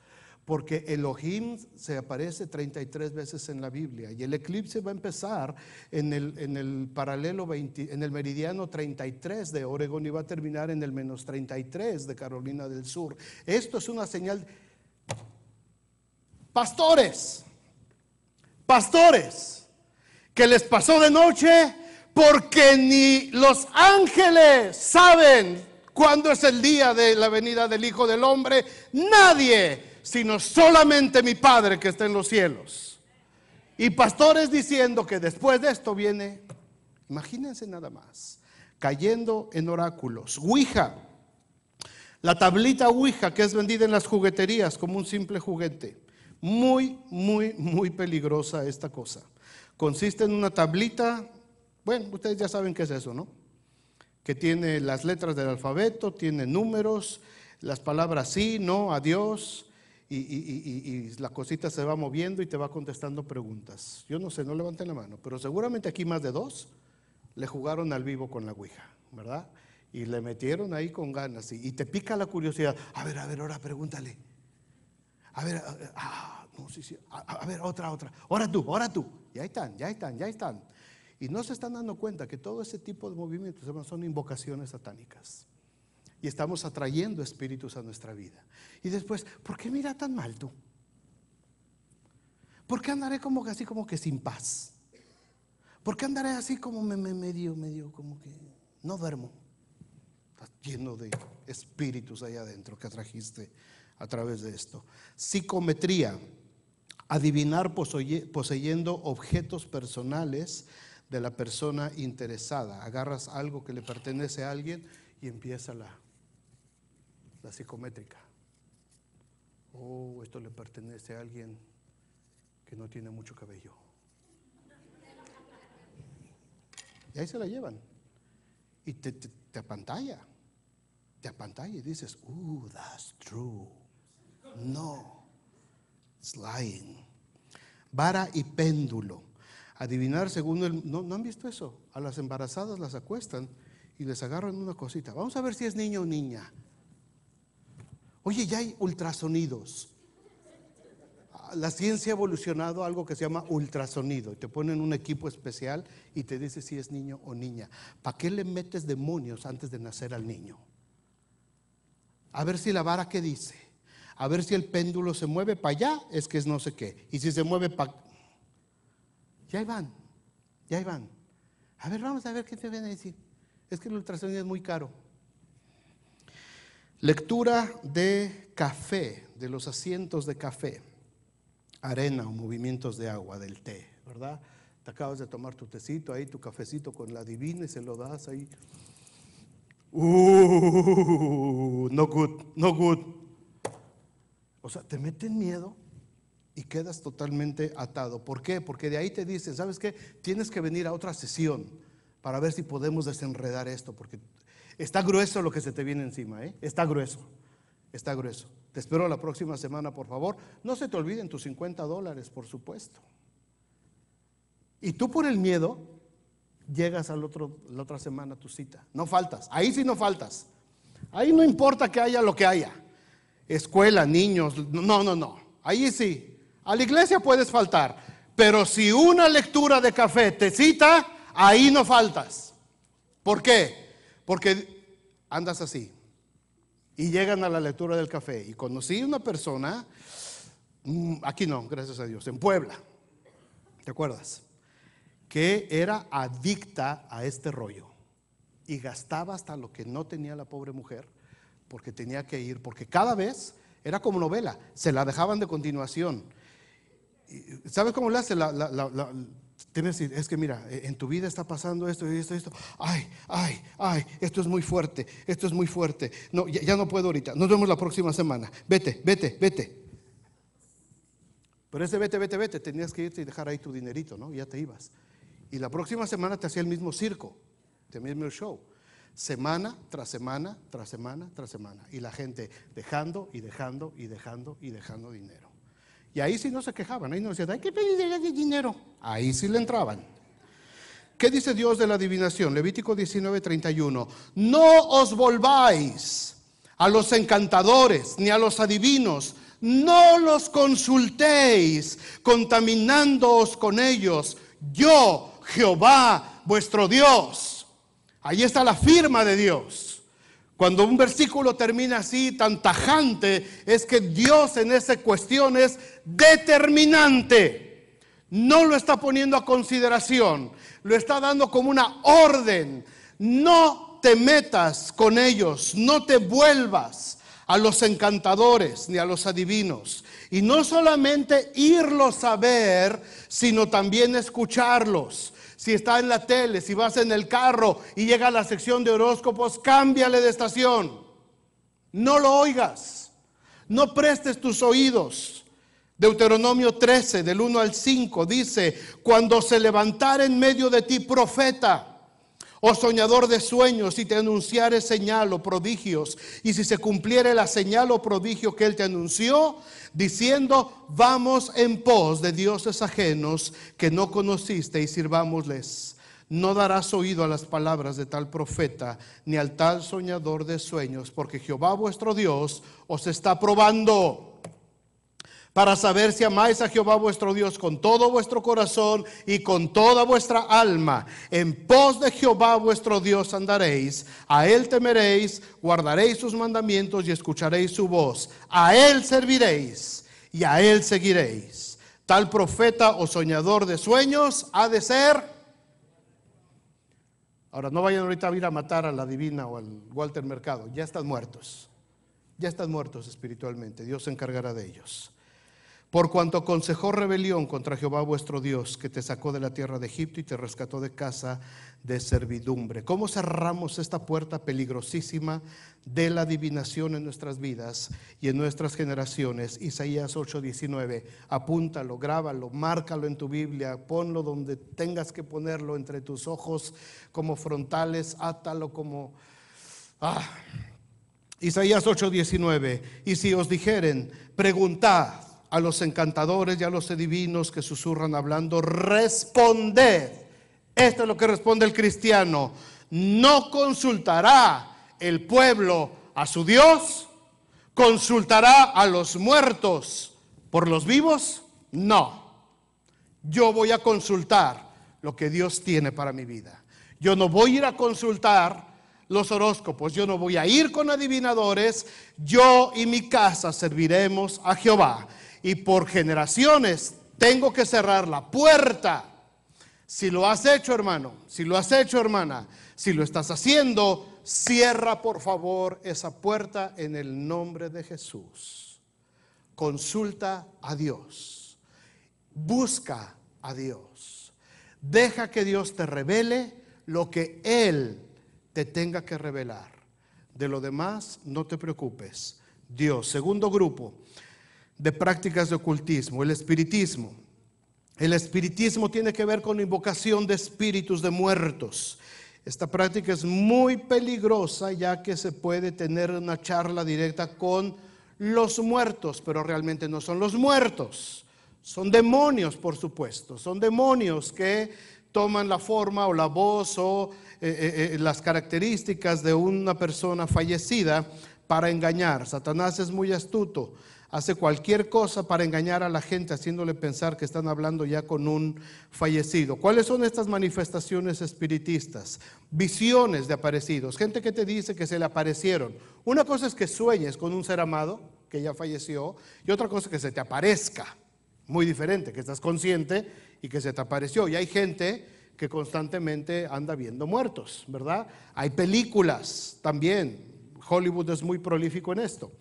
porque Elohim se aparece 33 veces en la Biblia y el eclipse va a empezar en el, en el, paralelo 20, en el meridiano 33 de Oregón y va a terminar en el menos 33 de Carolina del Sur. Esto es una señal. Pastores, pastores, que les pasó de noche porque ni los ángeles saben cuándo es el día de la venida del Hijo del Hombre, nadie sino solamente mi Padre que está en los cielos. Y pastores diciendo que después de esto viene, imagínense nada más, cayendo en oráculos. Ouija, la tablita Ouija que es vendida en las jugueterías como un simple juguete. Muy, muy, muy peligrosa esta cosa. Consiste en una tablita, bueno, ustedes ya saben qué es eso, ¿no? Que tiene las letras del alfabeto, tiene números, las palabras sí, no, adiós, y, la cosita se va moviendo y te va contestando preguntas. Yo no sé, no levanten la mano, pero seguramente aquí más de dos le jugaron al vivo con la Ouija, ¿verdad? Y le metieron ahí con ganas y, te pica la curiosidad. A ver, a ver, ahora pregúntale. A ver, ah, no, A, a ver, otra, otra. Ahora tú, ahora tú. Ya están, ya están, ya están. Y no se están dando cuenta que todo ese tipo de movimientos son invocaciones satánicas y estamos atrayendo espíritus a nuestra vida. Y después, ¿por qué mira tan mal tú? ¿Por qué andaré como que así como que sin paz? ¿Por qué andaré así como me, medio, medio, como que no duermo? Estás lleno de espíritus ahí adentro que trajiste a través de esto. Psicometría, adivinar poseyendo objetos personales de la persona interesada. Agarras algo que le pertenece a alguien y empieza la la psicométrica. Oh, esto le pertenece a alguien que no tiene mucho cabello. Y ahí se la llevan. Y te, te, te apantalla. Te apantalla y dices, Oh, that's true. No. It's lying. Vara y péndulo. Adivinar según el. ¿no, ¿No han visto eso? A las embarazadas las acuestan y les agarran una cosita. Vamos a ver si es niño o niña. Oye, ya hay ultrasonidos. La ciencia ha evolucionado algo que se llama ultrasonido y te ponen un equipo especial y te dice si es niño o niña. ¿Para qué le metes demonios antes de nacer al niño? A ver si la vara qué dice. A ver si el péndulo se mueve para allá, es que es no sé qué. Y si se mueve para... Ya ahí van, ya ahí van. A ver, vamos a ver qué te viene a decir. Es que el ultrasonido es muy caro. Lectura de café, de los asientos de café, arena o movimientos de agua, del té, ¿verdad? Te acabas de tomar tu tecito ahí, tu cafecito con la divina y se lo das ahí. Uh, no good, no good. O sea, te meten miedo y quedas totalmente atado. ¿Por qué? Porque de ahí te dicen, ¿sabes qué? Tienes que venir a otra sesión para ver si podemos desenredar esto, porque Está grueso lo que se te viene encima, ¿eh? Está grueso, está grueso. Te espero la próxima semana, por favor. No se te olviden tus 50 dólares, por supuesto. Y tú por el miedo llegas al otro, la otra semana a tu cita. No faltas, ahí sí no faltas. Ahí no importa que haya lo que haya. Escuela, niños, no, no, no. Ahí sí. A la iglesia puedes faltar. Pero si una lectura de café te cita, ahí no faltas. ¿Por qué? Porque andas así. Y llegan a la lectura del café. Y conocí una persona, mm, aquí no, gracias a Dios, en Puebla. ¿Te acuerdas? Que era adicta a este rollo. Y gastaba hasta lo que no tenía la pobre mujer, porque tenía que ir, porque cada vez era como novela, se la dejaban de continuación. ¿Sabes cómo le hace? la, es que mira, eh, en tu vida está pasando esto y esto y esto. Ay, ay, ay, esto es muy fuerte, esto es muy fuerte. No, ya, no puedo ahorita. Nos vemos la próxima semana. Vete, vete, vete. Pero ese vete, vete, vete, tenías que irte y dejar ahí tu dinerito, ¿no? ya te ibas. Y la próxima semana te hacía el mismo circo, el mismo show. Semana tras semana, tras semana, tras semana. Y la gente dejando y dejando y dejando y dejando dinero. Y ahí sí no se quejaban, ahí no decían, hay que pedirle de dinero. Ahí sí le entraban. ¿Qué dice Dios de la adivinación? Levítico 19, 31. No os volváis a los encantadores ni a los adivinos, no los consultéis, contaminándoos con ellos. Yo, Jehová, vuestro Dios. Ahí está la firma de Dios. Cuando un versículo termina así, tan tajante, es que Dios en esa cuestión es determinante. No lo está poniendo a consideración, lo está dando como una orden. No te metas con ellos, no te vuelvas a los encantadores ni a los adivinos. Y no solamente irlos a ver, sino también escucharlos. Si está en la tele, si vas en el carro y llega a la sección de horóscopos, cámbiale de estación. No lo oigas. No prestes tus oídos. Deuteronomio 13, del 1 al 5, dice, cuando se levantare en medio de ti profeta, Oh soñador de sueños, si te anunciare señal o prodigios, y si se cumpliere la señal o prodigio que él te anunció, diciendo, vamos en pos de dioses ajenos que no conociste y sirvámosles. No darás oído a las palabras de tal profeta, ni al tal soñador de sueños, porque Jehová vuestro Dios os está probando para saber si amáis a Jehová vuestro Dios con todo vuestro corazón y con toda vuestra alma. En pos de Jehová vuestro Dios andaréis, a Él temeréis, guardaréis sus mandamientos y escucharéis su voz. A Él serviréis y a Él seguiréis. Tal profeta o soñador de sueños ha de ser... Ahora, no vayan ahorita a ir a matar a la divina o al Walter Mercado, ya están muertos. Ya están muertos espiritualmente, Dios se encargará de ellos por cuanto aconsejó rebelión contra Jehová vuestro Dios, que te sacó de la tierra de Egipto y te rescató de casa de servidumbre. ¿Cómo cerramos esta puerta peligrosísima de la adivinación en nuestras vidas y en nuestras generaciones? Isaías 8:19. Apúntalo, grábalo, márcalo en tu Biblia, ponlo donde tengas que ponerlo, entre tus ojos como frontales, átalo como... Ah. Isaías 8:19. Y si os dijeren, preguntad a los encantadores y a los adivinos que susurran hablando, responded. Esto es lo que responde el cristiano. No consultará el pueblo a su Dios, consultará a los muertos por los vivos. No, yo voy a consultar lo que Dios tiene para mi vida. Yo no voy a ir a consultar los horóscopos, yo no voy a ir con adivinadores, yo y mi casa serviremos a Jehová y por generaciones tengo que cerrar la puerta. Si lo has hecho, hermano, si lo has hecho, hermana, si lo estás haciendo, cierra por favor esa puerta en el nombre de Jesús. Consulta a Dios. Busca a Dios. Deja que Dios te revele lo que Él te tenga que revelar. De lo demás, no te preocupes. Dios, segundo grupo, de prácticas de ocultismo, el espiritismo. El espiritismo tiene que ver con la invocación de espíritus de muertos. Esta práctica es muy peligrosa ya que se puede tener una charla directa con los muertos, pero realmente no son los muertos. Son demonios, por supuesto. Son demonios que toman la forma o la voz o eh, eh, eh, las características de una persona fallecida para engañar. Satanás es muy astuto hace cualquier cosa para engañar a la gente, haciéndole pensar que están hablando ya con un fallecido. ¿Cuáles son estas manifestaciones espiritistas? Visiones de aparecidos, gente que te dice que se le aparecieron. Una cosa es que sueñes con un ser amado que ya falleció y otra cosa es que se te aparezca. Muy diferente, que estás consciente y que se te apareció. Y hay gente que constantemente anda viendo muertos, ¿verdad? Hay películas también. Hollywood es muy prolífico en esto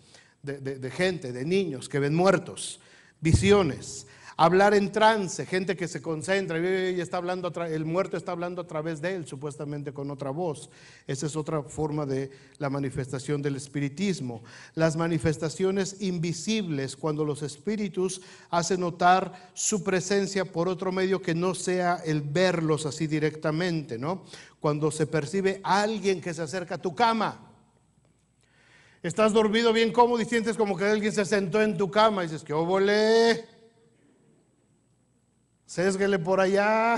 de, gente, de niños que ven muertos, visiones, hablar en trance, gente que se concentra y está hablando, el muerto está hablando a través de él, supuestamente con otra voz. Esa es otra forma de la manifestación del espiritismo. Las manifestaciones invisibles, cuando los espíritus hacen notar su presencia por otro medio que no sea el verlos así directamente, ¿no? Cuando se percibe a alguien que se acerca a tu cama Estás dormido bien cómodo y sientes como que alguien se sentó en tu cama y dices, que obole sésguele por allá.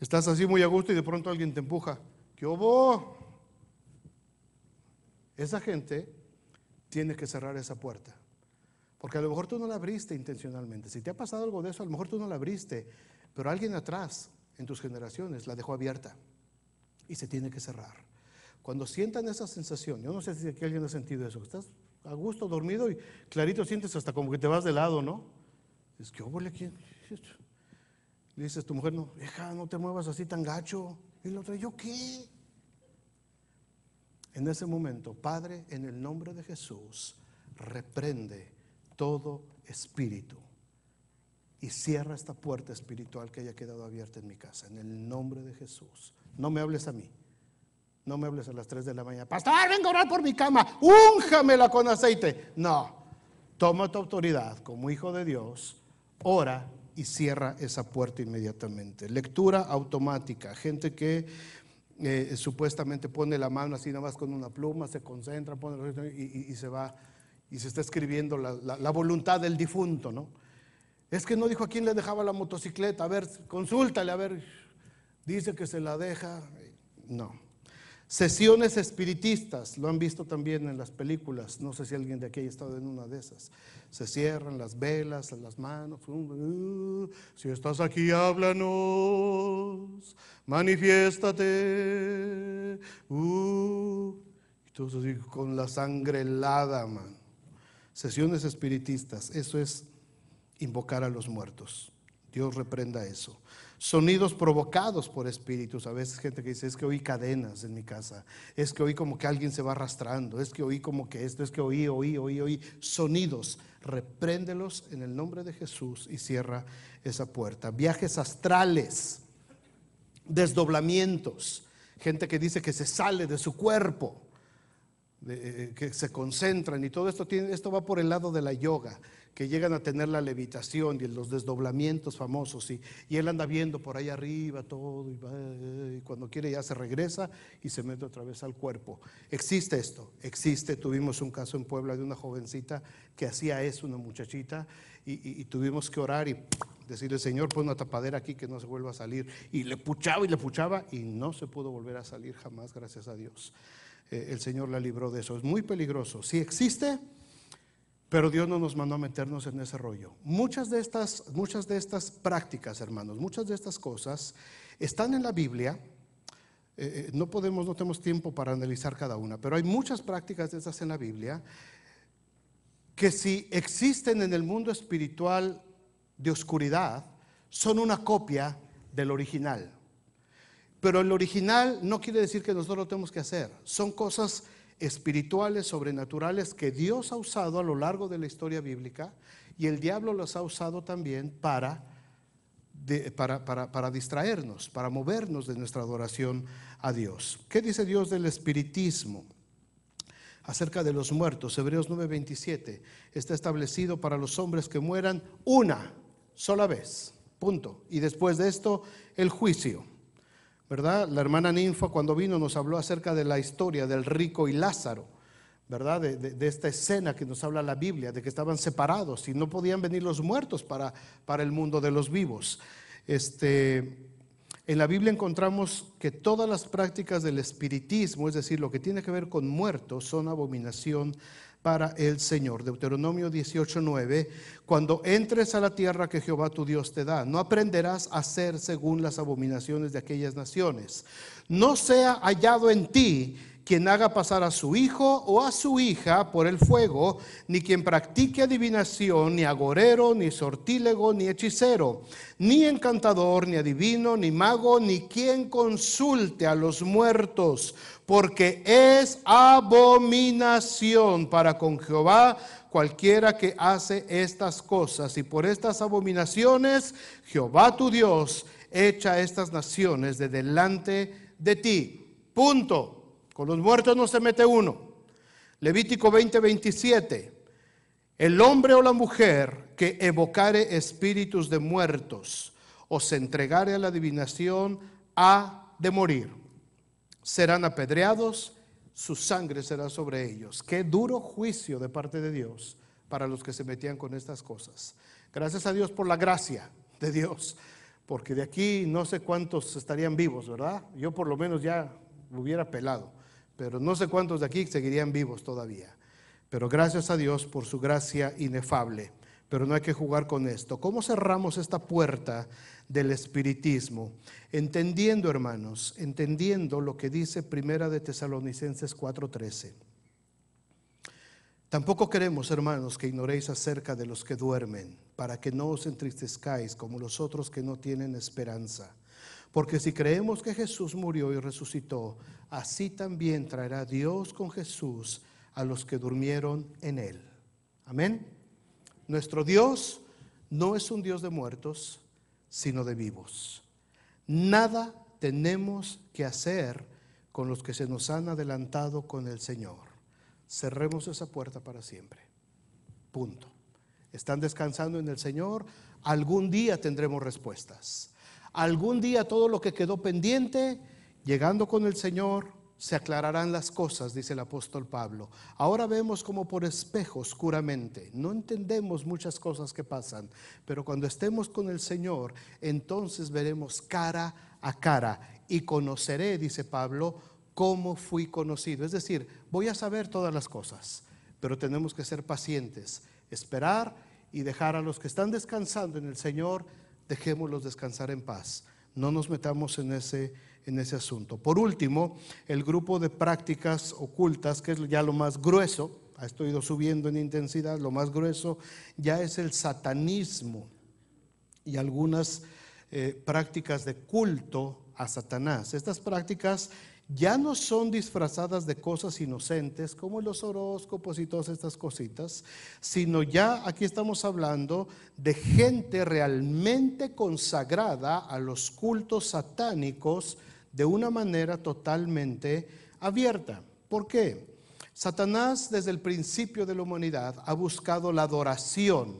Estás así muy a gusto y de pronto alguien te empuja. ¿Qué hubo? Esa gente tiene que cerrar esa puerta. Porque a lo mejor tú no la abriste intencionalmente. Si te ha pasado algo de eso, a lo mejor tú no la abriste. Pero alguien atrás, en tus generaciones, la dejó abierta. Y se tiene que cerrar. Cuando sientan esa sensación, yo no sé si aquí alguien ha sentido eso, estás a gusto dormido y clarito sientes hasta como que te vas de lado, ¿no? Es que, óvole, ¿quién? Le dices tu mujer, no, hija, no te muevas así tan gacho. Y el otro ¿yo qué? En ese momento, Padre, en el nombre de Jesús, reprende todo espíritu y cierra esta puerta espiritual que haya quedado abierta en mi casa, en el nombre de Jesús. No me hables a mí, no me hables a las 3 de la mañana. Pastor, vengo a orar por mi cama. Únjamela con aceite. No. Toma tu autoridad como hijo de Dios. Ora y cierra esa puerta inmediatamente. Lectura automática. Gente que eh, supuestamente pone la mano así nada más con una pluma, se concentra pone, y, se va. Y se está escribiendo la, la voluntad del difunto, ¿no? Es que no dijo a quién le dejaba la motocicleta. A ver, consúltale, a ver. Dice que se la deja. No. Sesiones espiritistas, lo han visto también en las películas, no sé si alguien de aquí ha estado en una de esas. Se cierran las velas, las manos, uh, si estás aquí háblanos, manifiéstate. Uh, con la sangre helada, man. Sesiones espiritistas, eso es invocar a los muertos. Dios reprenda eso sonidos provocados por espíritus. A veces gente que dice, es que oí cadenas en mi casa, es que oí como que alguien se va arrastrando, es que oí como que esto, es que oí, oí, oí, oí. Sonidos, repréndelos en el nombre de Jesús y cierra esa puerta. Viajes astrales, desdoblamientos, gente que dice que se sale de su cuerpo. Eh, eh, que se concentran y todo esto, esto va por el lado de la yoga, que llegan a tener la levitación y los desdoblamientos famosos, y, él anda viendo por ahí arriba todo, eh, y, cuando quiere ya se regresa y se mete otra vez al cuerpo. Existe esto, existe, tuvimos un caso en Puebla de una jovencita que hacía eso, una muchachita, y, y tuvimos que orar y decirle, Señor, pon una tapadera aquí que no se vuelva a salir, y le puchaba y le puchaba, y no se pudo volver a salir jamás, gracias a Dios. Eh, el Señor la libró de eso. Es muy peligroso. Si sí existe, pero Dios no nos mandó a meternos en ese rollo. Muchas de estas, muchas de estas prácticas, hermanos, muchas de estas cosas están en la Biblia. Eh, eh, no podemos, no tenemos tiempo para analizar cada una, pero hay muchas prácticas de estas en la Biblia que si existen en el mundo espiritual de oscuridad, son una copia del original. Pero el original no quiere decir que nosotros lo tenemos que hacer. Son cosas espirituales, sobrenaturales, que Dios ha usado a lo largo de la historia bíblica y el diablo los ha usado también para, para distraernos, para movernos de nuestra adoración a Dios. ¿Qué dice Dios del espiritismo? acerca de los muertos, Hebreos 9:27, está establecido para los hombres que mueran una sola vez, punto. Y después de esto, el juicio. ¿verdad? La hermana Ninfa cuando vino nos habló acerca de la historia del rico y Lázaro, ¿verdad? De, esta escena que nos habla la Biblia, de que estaban separados y no podían venir los muertos para, para el mundo de los vivos. Este, en la Biblia encontramos que todas las prácticas del espiritismo, es decir, lo que tiene que ver con muertos, son abominación para el Señor. Deuteronomio 18:9, cuando entres a la tierra que Jehová tu Dios te da, no aprenderás a hacer según las abominaciones de aquellas naciones. No sea hallado en ti quien haga pasar a su hijo o a su hija por el fuego, ni quien practique adivinación, ni agorero, ni sortílego, ni hechicero, ni encantador, ni adivino, ni mago, ni quien consulte a los muertos, porque es abominación para con Jehová cualquiera que hace estas cosas. Y por estas abominaciones, Jehová tu Dios echa estas naciones de delante de ti. Punto. Con los muertos no se mete uno. Levítico 20, 27. El hombre o la mujer que evocare espíritus de muertos o se entregare a la adivinación ha de morir. Serán apedreados, su sangre será sobre ellos. Qué duro juicio de parte de Dios para los que se metían con estas cosas. Gracias a Dios por la gracia de Dios, porque de aquí no sé cuántos estarían vivos, ¿verdad? Yo por lo menos ya hubiera pelado pero no sé cuántos de aquí seguirían vivos todavía. Pero gracias a Dios por su gracia inefable. Pero no hay que jugar con esto. ¿Cómo cerramos esta puerta del espiritismo? Entendiendo, hermanos, entendiendo lo que dice Primera de Tesalonicenses 4:13. Tampoco queremos, hermanos, que ignoréis acerca de los que duermen, para que no os entristezcáis como los otros que no tienen esperanza. Porque si creemos que Jesús murió y resucitó, así también traerá Dios con Jesús a los que durmieron en él. Amén. Nuestro Dios no es un Dios de muertos, sino de vivos. Nada tenemos que hacer con los que se nos han adelantado con el Señor. Cerremos esa puerta para siempre. Punto. Están descansando en el Señor. Algún día tendremos respuestas. Algún día todo lo que quedó pendiente, llegando con el Señor, se aclararán las cosas, dice el apóstol Pablo. Ahora vemos como por espejo oscuramente. No entendemos muchas cosas que pasan, pero cuando estemos con el Señor, entonces veremos cara a cara y conoceré, dice Pablo, cómo fui conocido. Es decir, voy a saber todas las cosas, pero tenemos que ser pacientes, esperar y dejar a los que están descansando en el Señor dejémoslos descansar en paz. No nos metamos en ese, en ese asunto. Por último, el grupo de prácticas ocultas, que es ya lo más grueso, ha ido subiendo en intensidad, lo más grueso ya es el satanismo y algunas eh, prácticas de culto a Satanás. Estas prácticas ya no son disfrazadas de cosas inocentes como los horóscopos y todas estas cositas, sino ya aquí estamos hablando de gente realmente consagrada a los cultos satánicos de una manera totalmente abierta. ¿Por qué? Satanás desde el principio de la humanidad ha buscado la adoración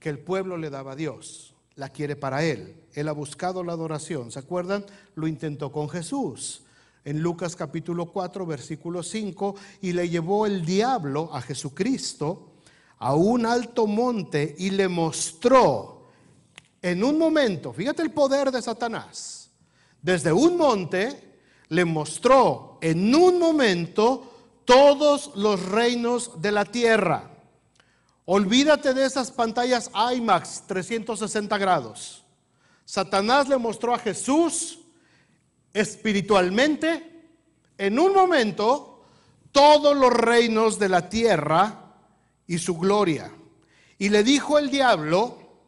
que el pueblo le daba a Dios, la quiere para él. Él ha buscado la adoración. ¿Se acuerdan? Lo intentó con Jesús. En Lucas capítulo 4, versículo 5, y le llevó el diablo a Jesucristo a un alto monte y le mostró en un momento, fíjate el poder de Satanás, desde un monte le mostró en un momento todos los reinos de la tierra. Olvídate de esas pantallas IMAX 360 grados. Satanás le mostró a Jesús espiritualmente, en un momento, todos los reinos de la tierra y su gloria. Y le dijo el diablo,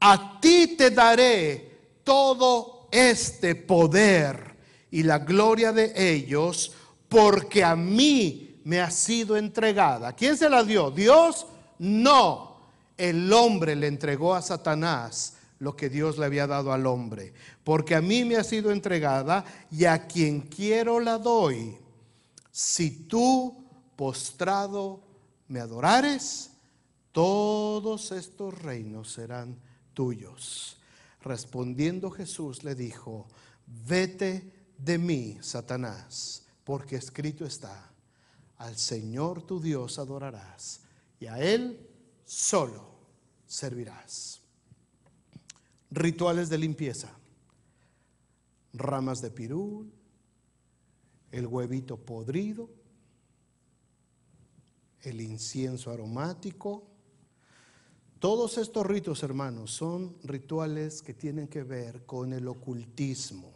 a ti te daré todo este poder y la gloria de ellos, porque a mí me ha sido entregada. ¿Quién se la dio? ¿Dios? No. El hombre le entregó a Satanás lo que Dios le había dado al hombre. Porque a mí me ha sido entregada y a quien quiero la doy. Si tú postrado me adorares, todos estos reinos serán tuyos. Respondiendo Jesús le dijo, vete de mí, Satanás, porque escrito está, al Señor tu Dios adorarás y a Él solo servirás rituales de limpieza. Ramas de pirul, el huevito podrido, el incienso aromático. Todos estos ritos, hermanos, son rituales que tienen que ver con el ocultismo.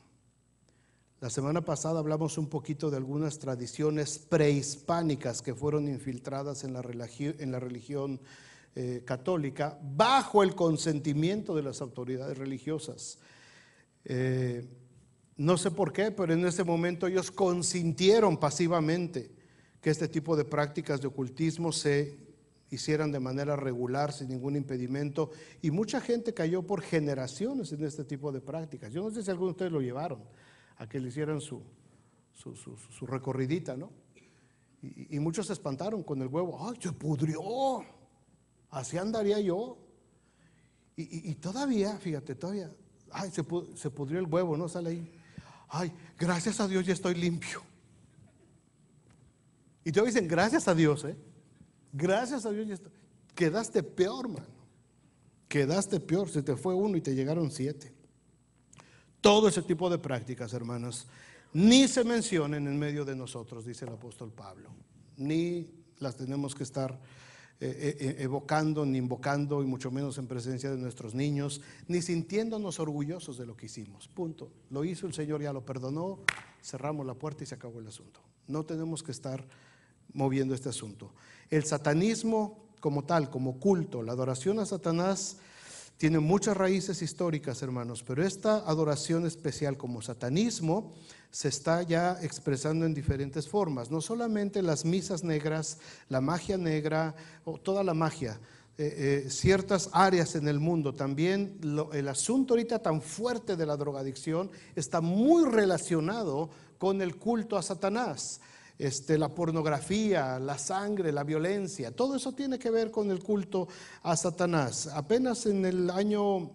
La semana pasada hablamos un poquito de algunas tradiciones prehispánicas que fueron infiltradas en la, religión, en la religión eh, católica bajo el consentimiento de las autoridades religiosas. Eh, no sé por qué, pero en ese momento ellos consintieron pasivamente que este tipo de prácticas de ocultismo se hicieran de manera regular, sin ningún impedimento. Y mucha gente cayó por generaciones en este tipo de prácticas. Yo no sé si alguno de ustedes lo llevaron a que le hicieran su, su, recorridita, ¿no? Y, y, muchos se espantaron con el huevo. ¡Ay, se pudrió! Así andaría yo. Y, todavía, fíjate, todavía, ay, se, se pudrió el huevo, ¿no? Sale ahí. Ay, gracias a Dios ya estoy limpio. Y te dicen, gracias a Dios, ¿eh? Gracias a Dios ya estoy. Quedaste peor, hermano Quedaste peor. Se te fue uno y te llegaron siete. Todo ese tipo de prácticas, hermanos, ni se mencionen en medio de nosotros, dice el apóstol Pablo. Ni las tenemos que estar eh, eh, eh, evocando, ni invocando, y mucho menos en presencia de nuestros niños, ni sintiéndonos orgullosos de lo que hicimos. Punto. Lo hizo el Señor, ya lo perdonó, cerramos la puerta y se acabó el asunto. No tenemos que estar moviendo este asunto. El satanismo como tal, como culto, la adoración a Satanás tiene muchas raíces históricas, hermanos, pero esta adoración especial como satanismo se está ya expresando en diferentes formas, no solamente las misas negras, la magia negra o toda la magia, eh, eh, ciertas áreas en el mundo. También el asunto ahorita tan fuerte de la drogadicción está muy relacionado con el culto a Satanás. Este, la pornografía, la sangre, la violencia, todo eso tiene que ver con el culto a Satanás. Apenas en el año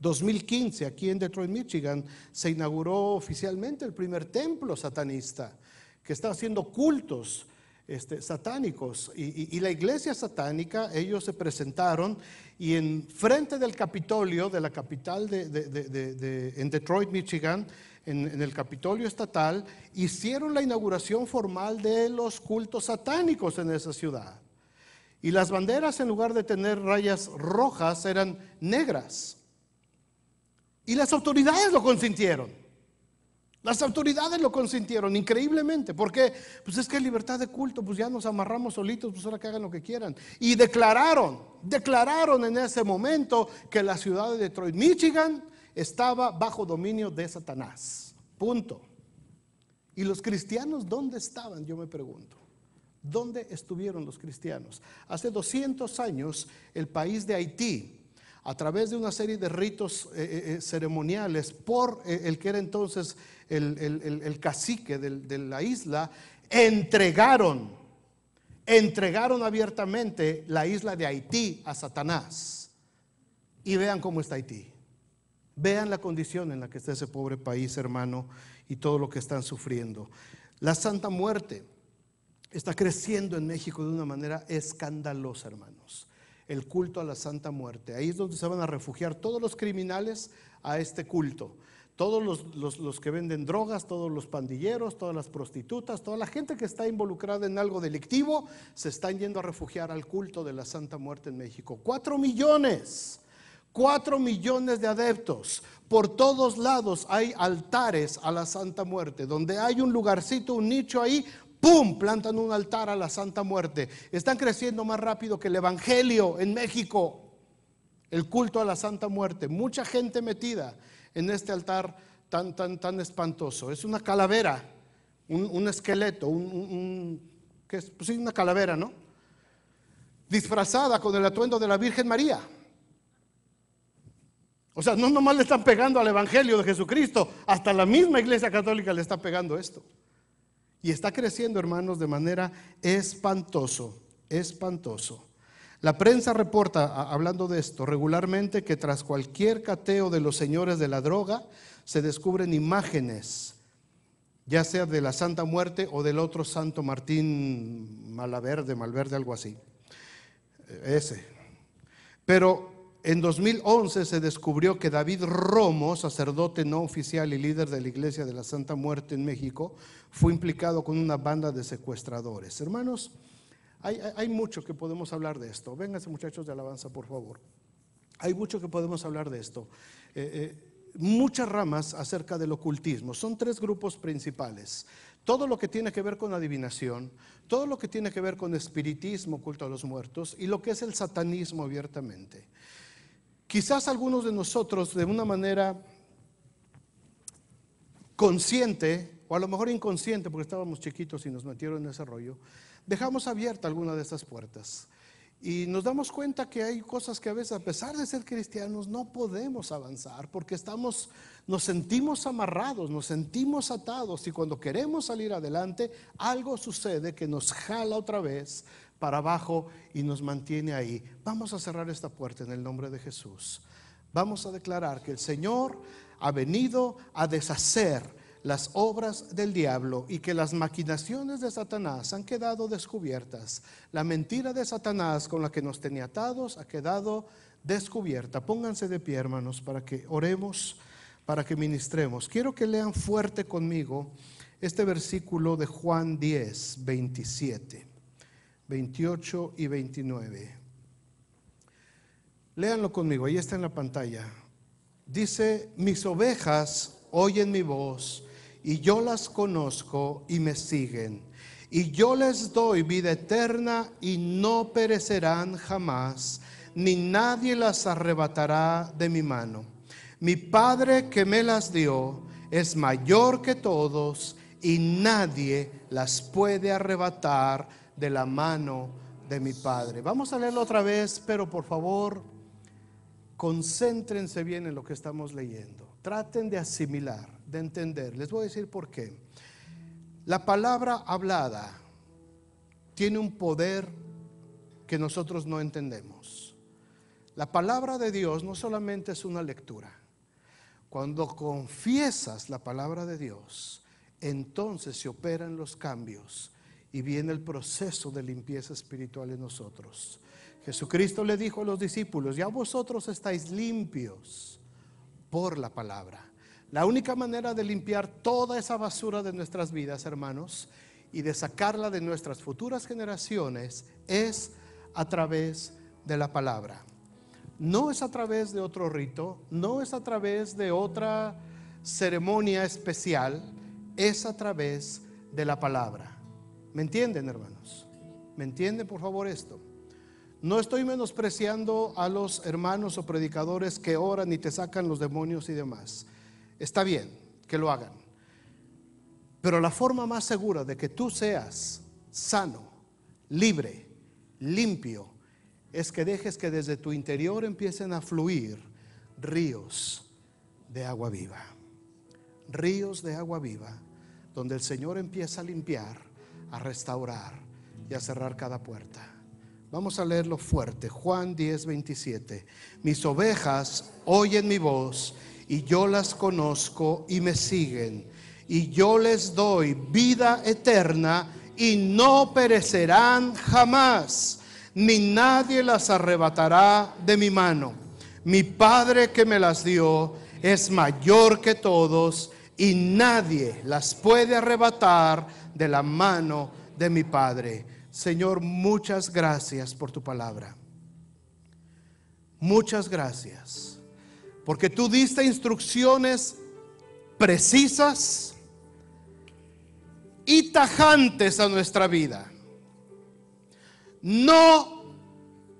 2015, aquí en Detroit, Michigan, se inauguró oficialmente el primer templo satanista, que está haciendo cultos este, satánicos. Y, la iglesia satánica, ellos se presentaron y en frente del Capitolio, de la capital de, en Detroit, Michigan, en, el Capitolio Estatal, hicieron la inauguración formal de los cultos satánicos en esa ciudad. Y las banderas, en lugar de tener rayas rojas, eran negras. Y las autoridades lo consintieron. Las autoridades lo consintieron, increíblemente, porque pues es que libertad de culto, pues ya nos amarramos solitos, pues ahora que hagan lo que quieran. Y declararon, declararon en ese momento que la ciudad de Detroit, Michigan, estaba bajo dominio de Satanás. Punto. ¿Y los cristianos dónde estaban? Yo me pregunto. ¿Dónde estuvieron los cristianos? Hace 200 años, el país de Haití, a través de una serie de ritos eh, eh, eh, ceremoniales por el que era entonces el, cacique de la isla, entregaron, entregaron abiertamente la isla de Haití a Satanás. Y vean cómo está Haití. Vean la condición en la que está ese pobre país, hermano, y todo lo que están sufriendo. La Santa Muerte está creciendo en México de una manera escandalosa, hermanos. El culto a la Santa Muerte. Ahí es donde se van a refugiar todos los criminales a este culto. Todos los, que venden drogas, todos los pandilleros, todas las prostitutas, toda la gente que está involucrada en algo delictivo, se están yendo a refugiar al culto de la Santa Muerte en México. Cuatro millones Cuatro millones de adeptos. Por todos lados hay altares a la Santa Muerte. Donde hay un lugarcito, un nicho ahí, ¡pum! Plantan un altar a la Santa Muerte. Están creciendo más rápido que el Evangelio en México. El culto a la Santa Muerte. Mucha gente metida en este altar tan, tan, tan espantoso. Es una calavera, un, esqueleto, un, es pues una calavera, ¿no? Disfrazada con el atuendo de la Virgen María. O sea, no nomás le están pegando al Evangelio de Jesucristo, hasta la misma Iglesia Católica le está pegando esto. Y está creciendo, hermanos, de manera espantoso, espantoso. La prensa reporta, hablando de esto, regularmente que tras cualquier cateo de los señores de la droga, se descubren imágenes, ya sea de la Santa Muerte o del otro Santo Martín Malaverde, Malverde, algo así. Eh, ese. Pero en 2011 se descubrió que David Romo, sacerdote no oficial y líder de la Iglesia de la Santa Muerte en México, fue implicado con una banda de secuestradores. Hermanos, hay, mucho que podemos hablar de esto. Vénganse muchachos de alabanza, por favor. Hay mucho que podemos hablar de esto. Eh, eh, muchas ramas acerca del ocultismo. Son tres grupos principales. Todo lo que tiene que ver con adivinación, todo lo que tiene que ver con espiritismo, oculto a los muertos, y lo que es el satanismo abiertamente. Quizás algunos de nosotros de una manera consciente, o a lo mejor inconsciente, porque estábamos chiquitos y nos metieron en ese rollo, dejamos abierta alguna de esas puertas. Y nos damos cuenta que hay cosas que a veces, a pesar de ser cristianos, no podemos avanzar porque estamos, nos sentimos amarrados, nos sentimos atados y cuando queremos salir adelante, algo sucede que nos jala otra vez para abajo y nos mantiene ahí. Vamos a cerrar esta puerta en el nombre de Jesús. Vamos a declarar que el Señor ha venido a deshacer las obras del diablo y que las maquinaciones de Satanás han quedado descubiertas. La mentira de Satanás con la que nos tenía atados ha quedado descubierta. Pónganse de pie, hermanos, para que oremos, para que ministremos. Quiero que lean fuerte conmigo este versículo de Juan 10, 27. 28 y 29. Léanlo conmigo, ahí está en la pantalla. Dice, mis ovejas oyen mi voz y yo las conozco y me siguen. Y yo les doy vida eterna y no perecerán jamás, ni nadie las arrebatará de mi mano. Mi Padre que me las dio es mayor que todos y nadie las puede arrebatar de la mano de mi Padre. Vamos a leerlo otra vez, pero por favor, concéntrense bien en lo que estamos leyendo. Traten de asimilar, de entender. Les voy a decir por qué. La palabra hablada tiene un poder que nosotros no entendemos. La palabra de Dios no solamente es una lectura. Cuando confiesas la palabra de Dios, entonces se operan los cambios y viene el proceso de limpieza espiritual en nosotros. Jesucristo le dijo a los discípulos, ya vosotros estáis limpios por la palabra. La única manera de limpiar toda esa basura de nuestras vidas, hermanos, y de sacarla de nuestras futuras generaciones es a través de la palabra. No es a través de otro rito, no es a través de otra ceremonia especial, es a través de la palabra. ¿Me entienden, hermanos? ¿Me entienden, por favor, esto? No estoy menospreciando a los hermanos o predicadores que oran y te sacan los demonios y demás. Está bien que lo hagan. Pero la forma más segura de que tú seas sano, libre, limpio, es que dejes que desde tu interior empiecen a fluir ríos de agua viva. Ríos de agua viva, donde el Señor empieza a limpiar a restaurar y a cerrar cada puerta. Vamos a leerlo fuerte. Juan 10, 27. Mis ovejas oyen mi voz y yo las conozco y me siguen. Y yo les doy vida eterna y no perecerán jamás, ni nadie las arrebatará de mi mano. Mi Padre que me las dio es mayor que todos y nadie las puede arrebatar de la mano de mi Padre. Señor, muchas gracias por tu palabra. Muchas gracias. Porque tú diste instrucciones precisas y tajantes a nuestra vida. No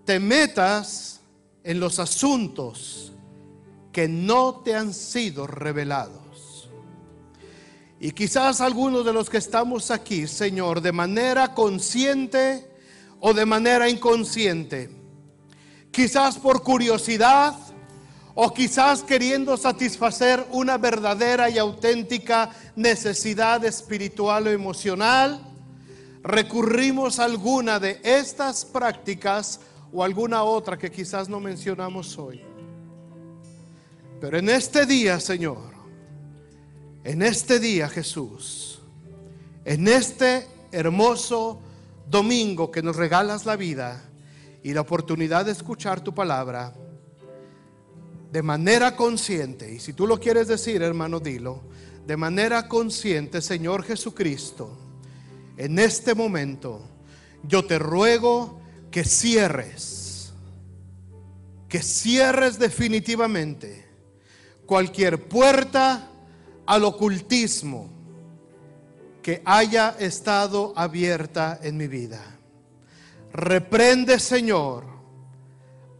te metas en los asuntos que no te han sido revelados. Y quizás algunos de los que estamos aquí, Señor, de manera consciente o de manera inconsciente, quizás por curiosidad o quizás queriendo satisfacer una verdadera y auténtica necesidad espiritual o emocional, recurrimos a alguna de estas prácticas o alguna otra que quizás no mencionamos hoy. Pero en este día, Señor, en este día, Jesús, en este hermoso domingo que nos regalas la vida y la oportunidad de escuchar tu palabra de manera consciente, y si tú lo quieres decir, hermano, dilo, de manera consciente, Señor Jesucristo, en este momento, yo te ruego que cierres, que cierres definitivamente cualquier puerta, al ocultismo que haya estado abierta en mi vida. Reprende, Señor,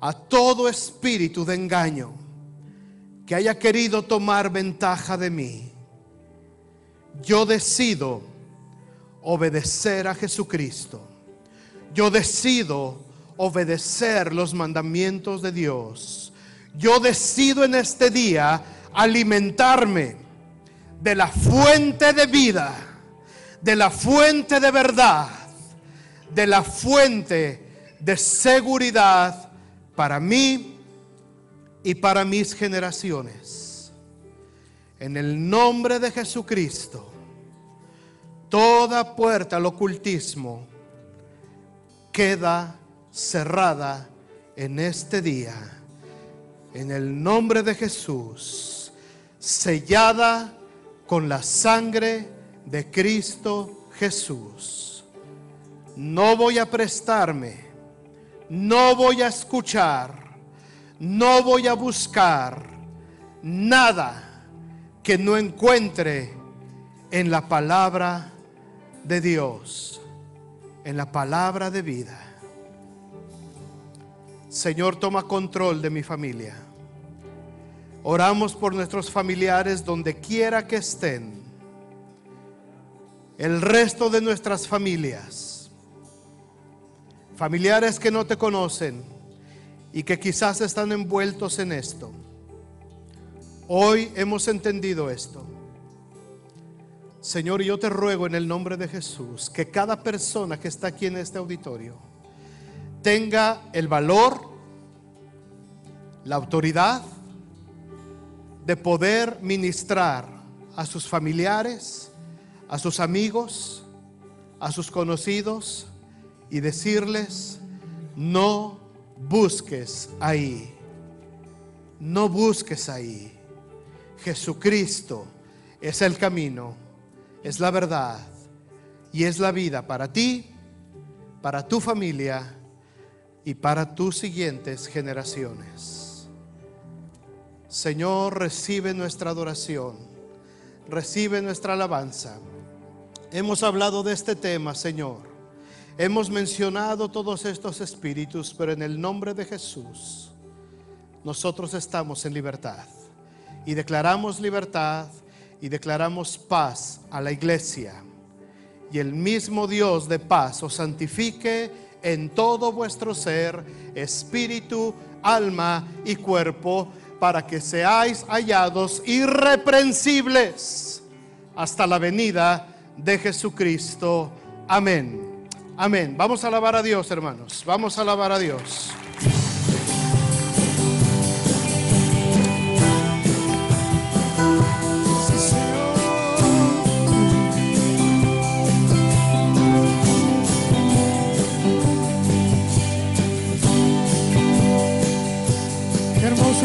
a todo espíritu de engaño que haya querido tomar ventaja de mí. Yo decido obedecer a Jesucristo. Yo decido obedecer los mandamientos de Dios. Yo decido en este día alimentarme de la fuente de vida, de la fuente de verdad, de la fuente de seguridad para mí y para mis generaciones. En el nombre de Jesucristo, toda puerta al ocultismo queda cerrada en este día. En el nombre de Jesús, sellada con la sangre de Cristo Jesús. No voy a prestarme, no voy a escuchar, no voy a buscar nada que no encuentre en la palabra de Dios, en la palabra de vida. Señor, toma control de mi familia. Oramos por nuestros familiares donde quiera que estén. El resto de nuestras familias. Familiares que no te conocen y que quizás están envueltos en esto. Hoy hemos entendido esto. Señor, yo te ruego en el nombre de Jesús que cada persona que está aquí en este auditorio tenga el valor, la autoridad de poder ministrar a sus familiares, a sus amigos, a sus conocidos y decirles, no busques ahí, no busques ahí. Jesucristo es el camino, es la verdad y es la vida para ti, para tu familia y para tus siguientes generaciones. Señor, recibe nuestra adoración, recibe nuestra alabanza. Hemos hablado de este tema, Señor. Hemos mencionado todos estos espíritus, pero en el nombre de Jesús, nosotros estamos en libertad. Y declaramos libertad y declaramos paz a la iglesia. Y el mismo Dios de paz os santifique en todo vuestro ser, espíritu, alma y cuerpo para que seáis hallados irreprensibles hasta la venida de Jesucristo. Amén. Amén. Vamos a alabar a Dios, hermanos. Vamos a alabar a Dios.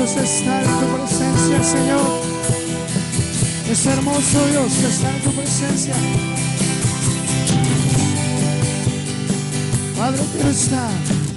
hermoso está estar en tu presencia, Señor. Es hermoso Dios está en tu presencia. Padre, quiero estar.